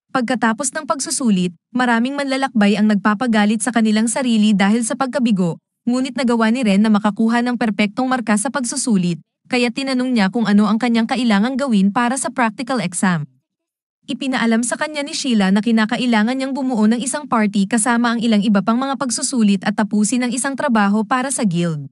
Pagkatapos ng pagsusulit, maraming manlalakbay ang nagpapagalit sa kanilang sarili dahil sa pagkabigo, ngunit nagawa ni Ren na makakuha ng perpektong marka sa pagsusulit, kaya tinanong niya kung ano ang kanyang kailangan gawin para sa practical exam. Ipinaalam sa kanya ni Sheila na kinakailangan niyang bumuo ng isang party kasama ang ilang iba pang mga pagsusulit at tapusin ang isang trabaho para sa guild.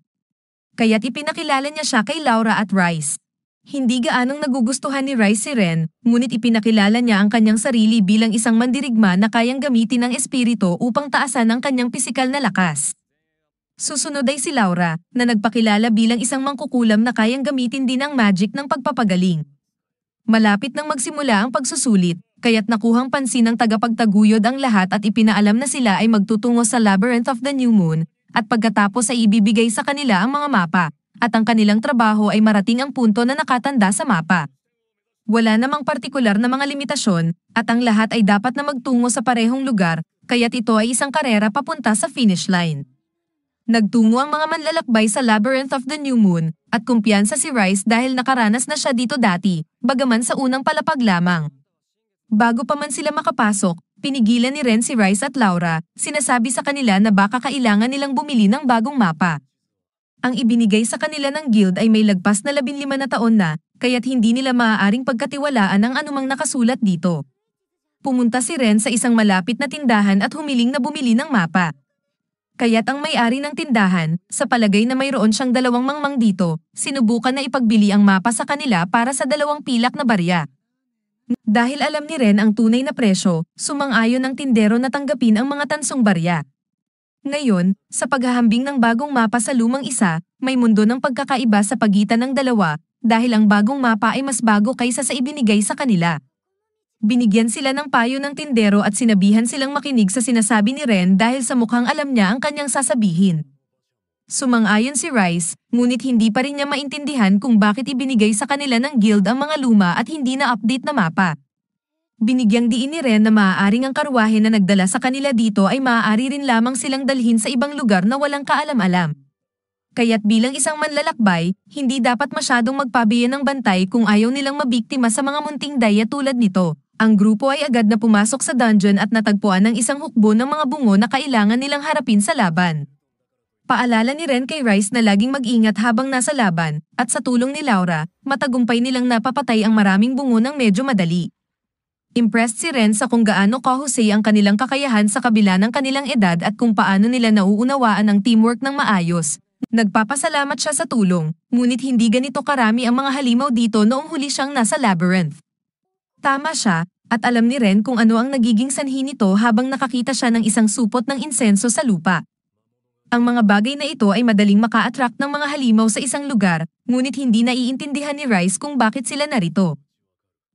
Kaya't ipinakilala niya siya kay Laura at Rice. Hindi gaanong nagugustuhan ni Rice si Ren, ngunit ipinakilala niya ang kanyang sarili bilang isang mandirigma na kayang gamitin ng espiritu upang taasan ang kanyang pisikal na lakas. Susunod ay si Laura, na nagpakilala bilang isang mangkukulam na kayang gamitin din ang magic ng pagpapagaling. Malapit nang magsimula ang pagsusulit, kaya't nakuhang pansin ng tagapagtaguyod ang lahat at ipinaalam na sila ay magtutungo sa Labyrinth of the New Moon, at pagkatapos ay ibibigay sa kanila ang mga mapa, at ang kanilang trabaho ay marating ang punto na nakatanda sa mapa. Wala namang partikular na mga limitasyon at ang lahat ay dapat na magtungo sa parehong lugar kaya't ito ay isang karera papunta sa finish line. Nagtungo ang mga manlalakbay sa Labyrinth of the New Moon at kumpiyansa si Rice dahil nakaranas na siya dito dati, bagaman sa unang palapag lamang. Bago pa man sila makapasok, pinigilan ni Ren si Rice at Laura, sinasabi sa kanila na baka kailangan nilang bumili ng bagong mapa ang ibinigay sa kanila ng guild ay may lagpas na 15 na taon na, kaya't hindi nila maaaring pagkatiwalaan ang anumang nakasulat dito. Pumunta si Ren sa isang malapit na tindahan at humiling na bumili ng mapa. Kaya't ang may-ari ng tindahan, sa palagay na mayroon siyang dalawang mangmang dito, sinubukan na ipagbili ang mapa sa kanila para sa dalawang pilak na barya. Dahil alam ni Ren ang tunay na presyo, sumang-ayon ang tindero na tanggapin ang mga tansong barya. Ngayon, sa paghahambing ng bagong mapa sa lumang isa, may mundo ng pagkakaiba sa pagitan ng dalawa dahil ang bagong mapa ay mas bago kaysa sa ibinigay sa kanila. Binigyan sila ng payo ng tindero at sinabihan silang makinig sa sinasabi ni Ren dahil sa mukhang alam niya ang kanyang sasabihin. Sumang-ayon si Rice, ngunit hindi pa rin niya maintindihan kung bakit ibinigay sa kanila ng guild ang mga luma at hindi na update na mapa. Binigyang diin ni Ren na maaaring ang karwahe na nagdala sa kanila dito ay maaari rin lamang silang dalhin sa ibang lugar na walang kaalam-alam. Kaya't bilang isang manlalakbay, hindi dapat masyadong magpabiya ng bantay kung ayaw nilang mabiktima sa mga munting daya tulad nito. Ang grupo ay agad na pumasok sa dungeon at natagpuan ng isang hukbo ng mga bungo na kailangan nilang harapin sa laban. Paalala ni Ren kay Rice na laging mag-ingat habang nasa laban, at sa tulong ni Laura, matagumpay nilang napapatay ang maraming bungo ng medyo madali. Impressed si Ren sa kung gaano kahusay ang kanilang kakayahan sa kabila ng kanilang edad at kung paano nila nauunawaan ang teamwork ng maayos. Nagpapasalamat siya sa tulong, ngunit hindi ganito karami ang mga halimaw dito noong huli siyang nasa labyrinth. Tama siya, at alam ni Ren kung ano ang nagiging sanhi nito habang nakakita siya ng isang supot ng insenso sa lupa. Ang mga bagay na ito ay madaling maka-attract ng mga halimaw sa isang lugar, ngunit hindi naiintindihan ni Rice kung bakit sila narito.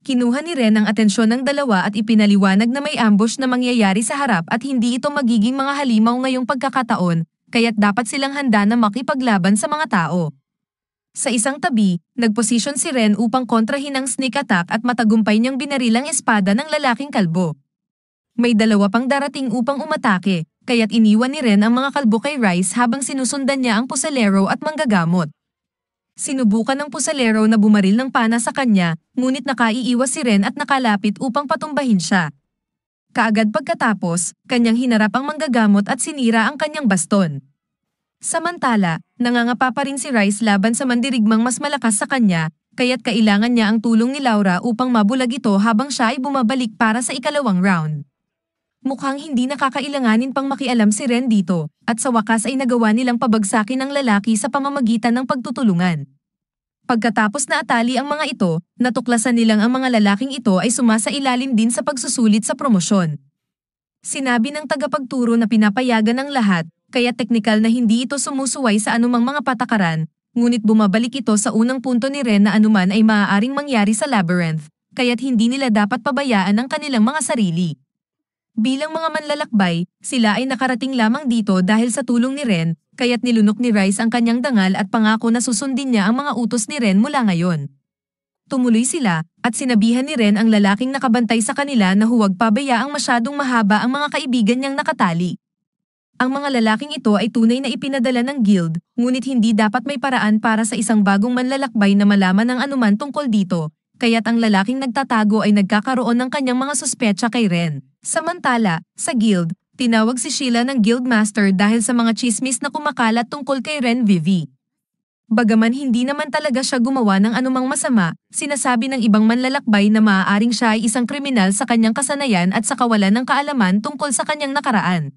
Kinuha ni Ren ang atensyon ng dalawa at ipinaliwanag na may ambush na mangyayari sa harap at hindi ito magiging mga halimaw ngayong pagkakataon, kaya't dapat silang handa na makipaglaban sa mga tao. Sa isang tabi, nagposisyon si Ren upang kontrahin ang sneak attack at matagumpay niyang binarilang espada ng lalaking kalbo. May dalawa pang darating upang umatake, kaya't iniwan ni Ren ang mga kalbo kay Rice habang sinusundan niya ang pusalero at manggagamot. Sinubukan ng pusalero na bumaril ng pana sa kanya, ngunit nakaiiwas si Ren at nakalapit upang patumbahin siya. Kaagad pagkatapos, kanyang hinarap ang manggagamot at sinira ang kanyang baston. Samantala, nangangapa pa rin si Rice laban sa mandirigmang mas malakas sa kanya, kaya't kailangan niya ang tulong ni Laura upang mabulag ito habang siya ay bumabalik para sa ikalawang round mukhang hindi nakakailanganin pang makialam si Ren dito, at sa wakas ay nagawa nilang pabagsakin ang lalaki sa pamamagitan ng pagtutulungan. Pagkatapos na atali ang mga ito, natuklasan nilang ang mga lalaking ito ay sumasailalim din sa pagsusulit sa promosyon. Sinabi ng tagapagturo na pinapayagan ang lahat, kaya teknikal na hindi ito sumusuway sa anumang mga patakaran, ngunit bumabalik ito sa unang punto ni Ren na anuman ay maaaring mangyari sa labyrinth, kaya't hindi nila dapat pabayaan ang kanilang mga sarili. Bilang mga manlalakbay, sila ay nakarating lamang dito dahil sa tulong ni Ren, kaya't nilunok ni Rice ang kanyang dangal at pangako na susundin niya ang mga utos ni Ren mula ngayon. Tumuloy sila, at sinabihan ni Ren ang lalaking nakabantay sa kanila na huwag pabayaang masyadong mahaba ang mga kaibigan niyang nakatali. Ang mga lalaking ito ay tunay na ipinadala ng guild, ngunit hindi dapat may paraan para sa isang bagong manlalakbay na malaman ang anuman tungkol dito, kaya't ang lalaking nagtatago ay nagkakaroon ng kanyang mga suspetsa kay Ren. Samantala, sa guild, tinawag si Sheila ng guildmaster dahil sa mga chismis na kumakalat tungkol kay Ren Vivi. Bagaman hindi naman talaga siya gumawa ng anumang masama, sinasabi ng ibang manlalakbay na maaaring siya ay isang kriminal sa kanyang kasanayan at sa kawalan ng kaalaman tungkol sa kanyang nakaraan.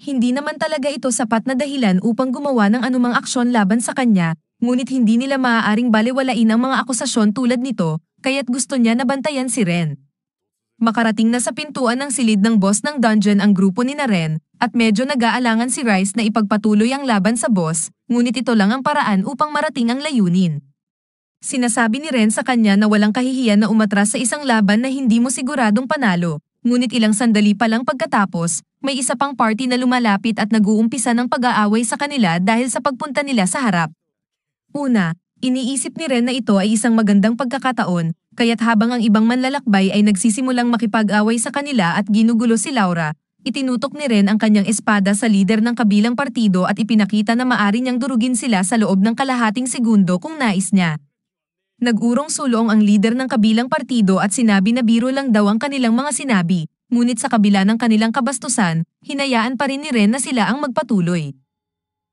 Hindi naman talaga ito sapat na dahilan upang gumawa ng anumang aksyon laban sa kanya, ngunit hindi nila maaaring baliwalain ang mga akusasyon tulad nito, kaya't gusto niya nabantayan si Ren. Makarating na sa pintuan ng silid ng boss ng dungeon ang grupo ni Naren, at medyo nag-aalangan si Rice na ipagpatuloy ang laban sa boss, ngunit ito lang ang paraan upang marating ang layunin. Sinasabi ni Ren sa kanya na walang kahihiyan na umatras sa isang laban na hindi mo siguradong panalo, ngunit ilang sandali pa lang pagkatapos, may isa pang party na lumalapit at nag-uumpisa ng pag-aaway sa kanila dahil sa pagpunta nila sa harap. Una, iniisip ni Ren na ito ay isang magandang pagkakataon, kaya't habang ang ibang manlalakbay ay nagsisimulang makipag-away sa kanila at ginugulo si Laura, itinutok ni Ren ang kanyang espada sa lider ng kabilang partido at ipinakita na maari niyang durugin sila sa loob ng kalahating segundo kung nais niya. Nagurong sulong ang lider ng kabilang partido at sinabi na biro lang daw ang kanilang mga sinabi, ngunit sa kabila ng kanilang kabastusan, hinayaan pa rin ni Ren na sila ang magpatuloy.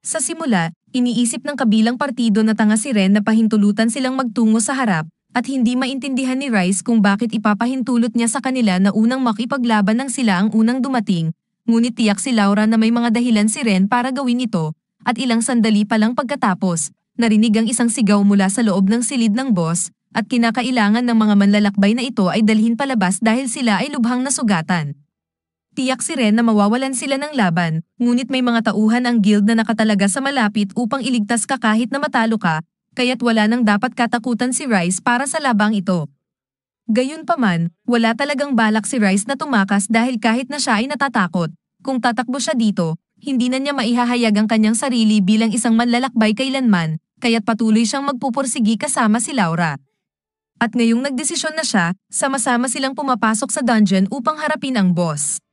Sa simula, iniisip ng kabilang partido na tanga si Ren na pahintulutan silang magtungo sa harap, at hindi maintindihan ni Rice kung bakit ipapahintulot niya sa kanila na unang makipaglaban ng sila ang unang dumating, ngunit tiyak si Laura na may mga dahilan si Ren para gawin ito, at ilang sandali pa lang pagkatapos, narinig ang isang sigaw mula sa loob ng silid ng boss, at kinakailangan ng mga manlalakbay na ito ay dalhin palabas dahil sila ay lubhang nasugatan. Tiyak si Ren na mawawalan sila ng laban, ngunit may mga tauhan ang guild na nakatalaga sa malapit upang iligtas ka kahit na matalo ka, kaya't wala nang dapat katakutan si Rice para sa labang ito. Gayunpaman, wala talagang balak si Rice na tumakas dahil kahit na siya ay natatakot, kung tatakbo siya dito, hindi na niya maihahayag ang kanyang sarili bilang isang manlalakbay kailanman, kaya't patuloy siyang magpupursigi kasama si Laura. At ngayong nagdesisyon na siya, sama-sama silang pumapasok sa dungeon upang harapin ang boss.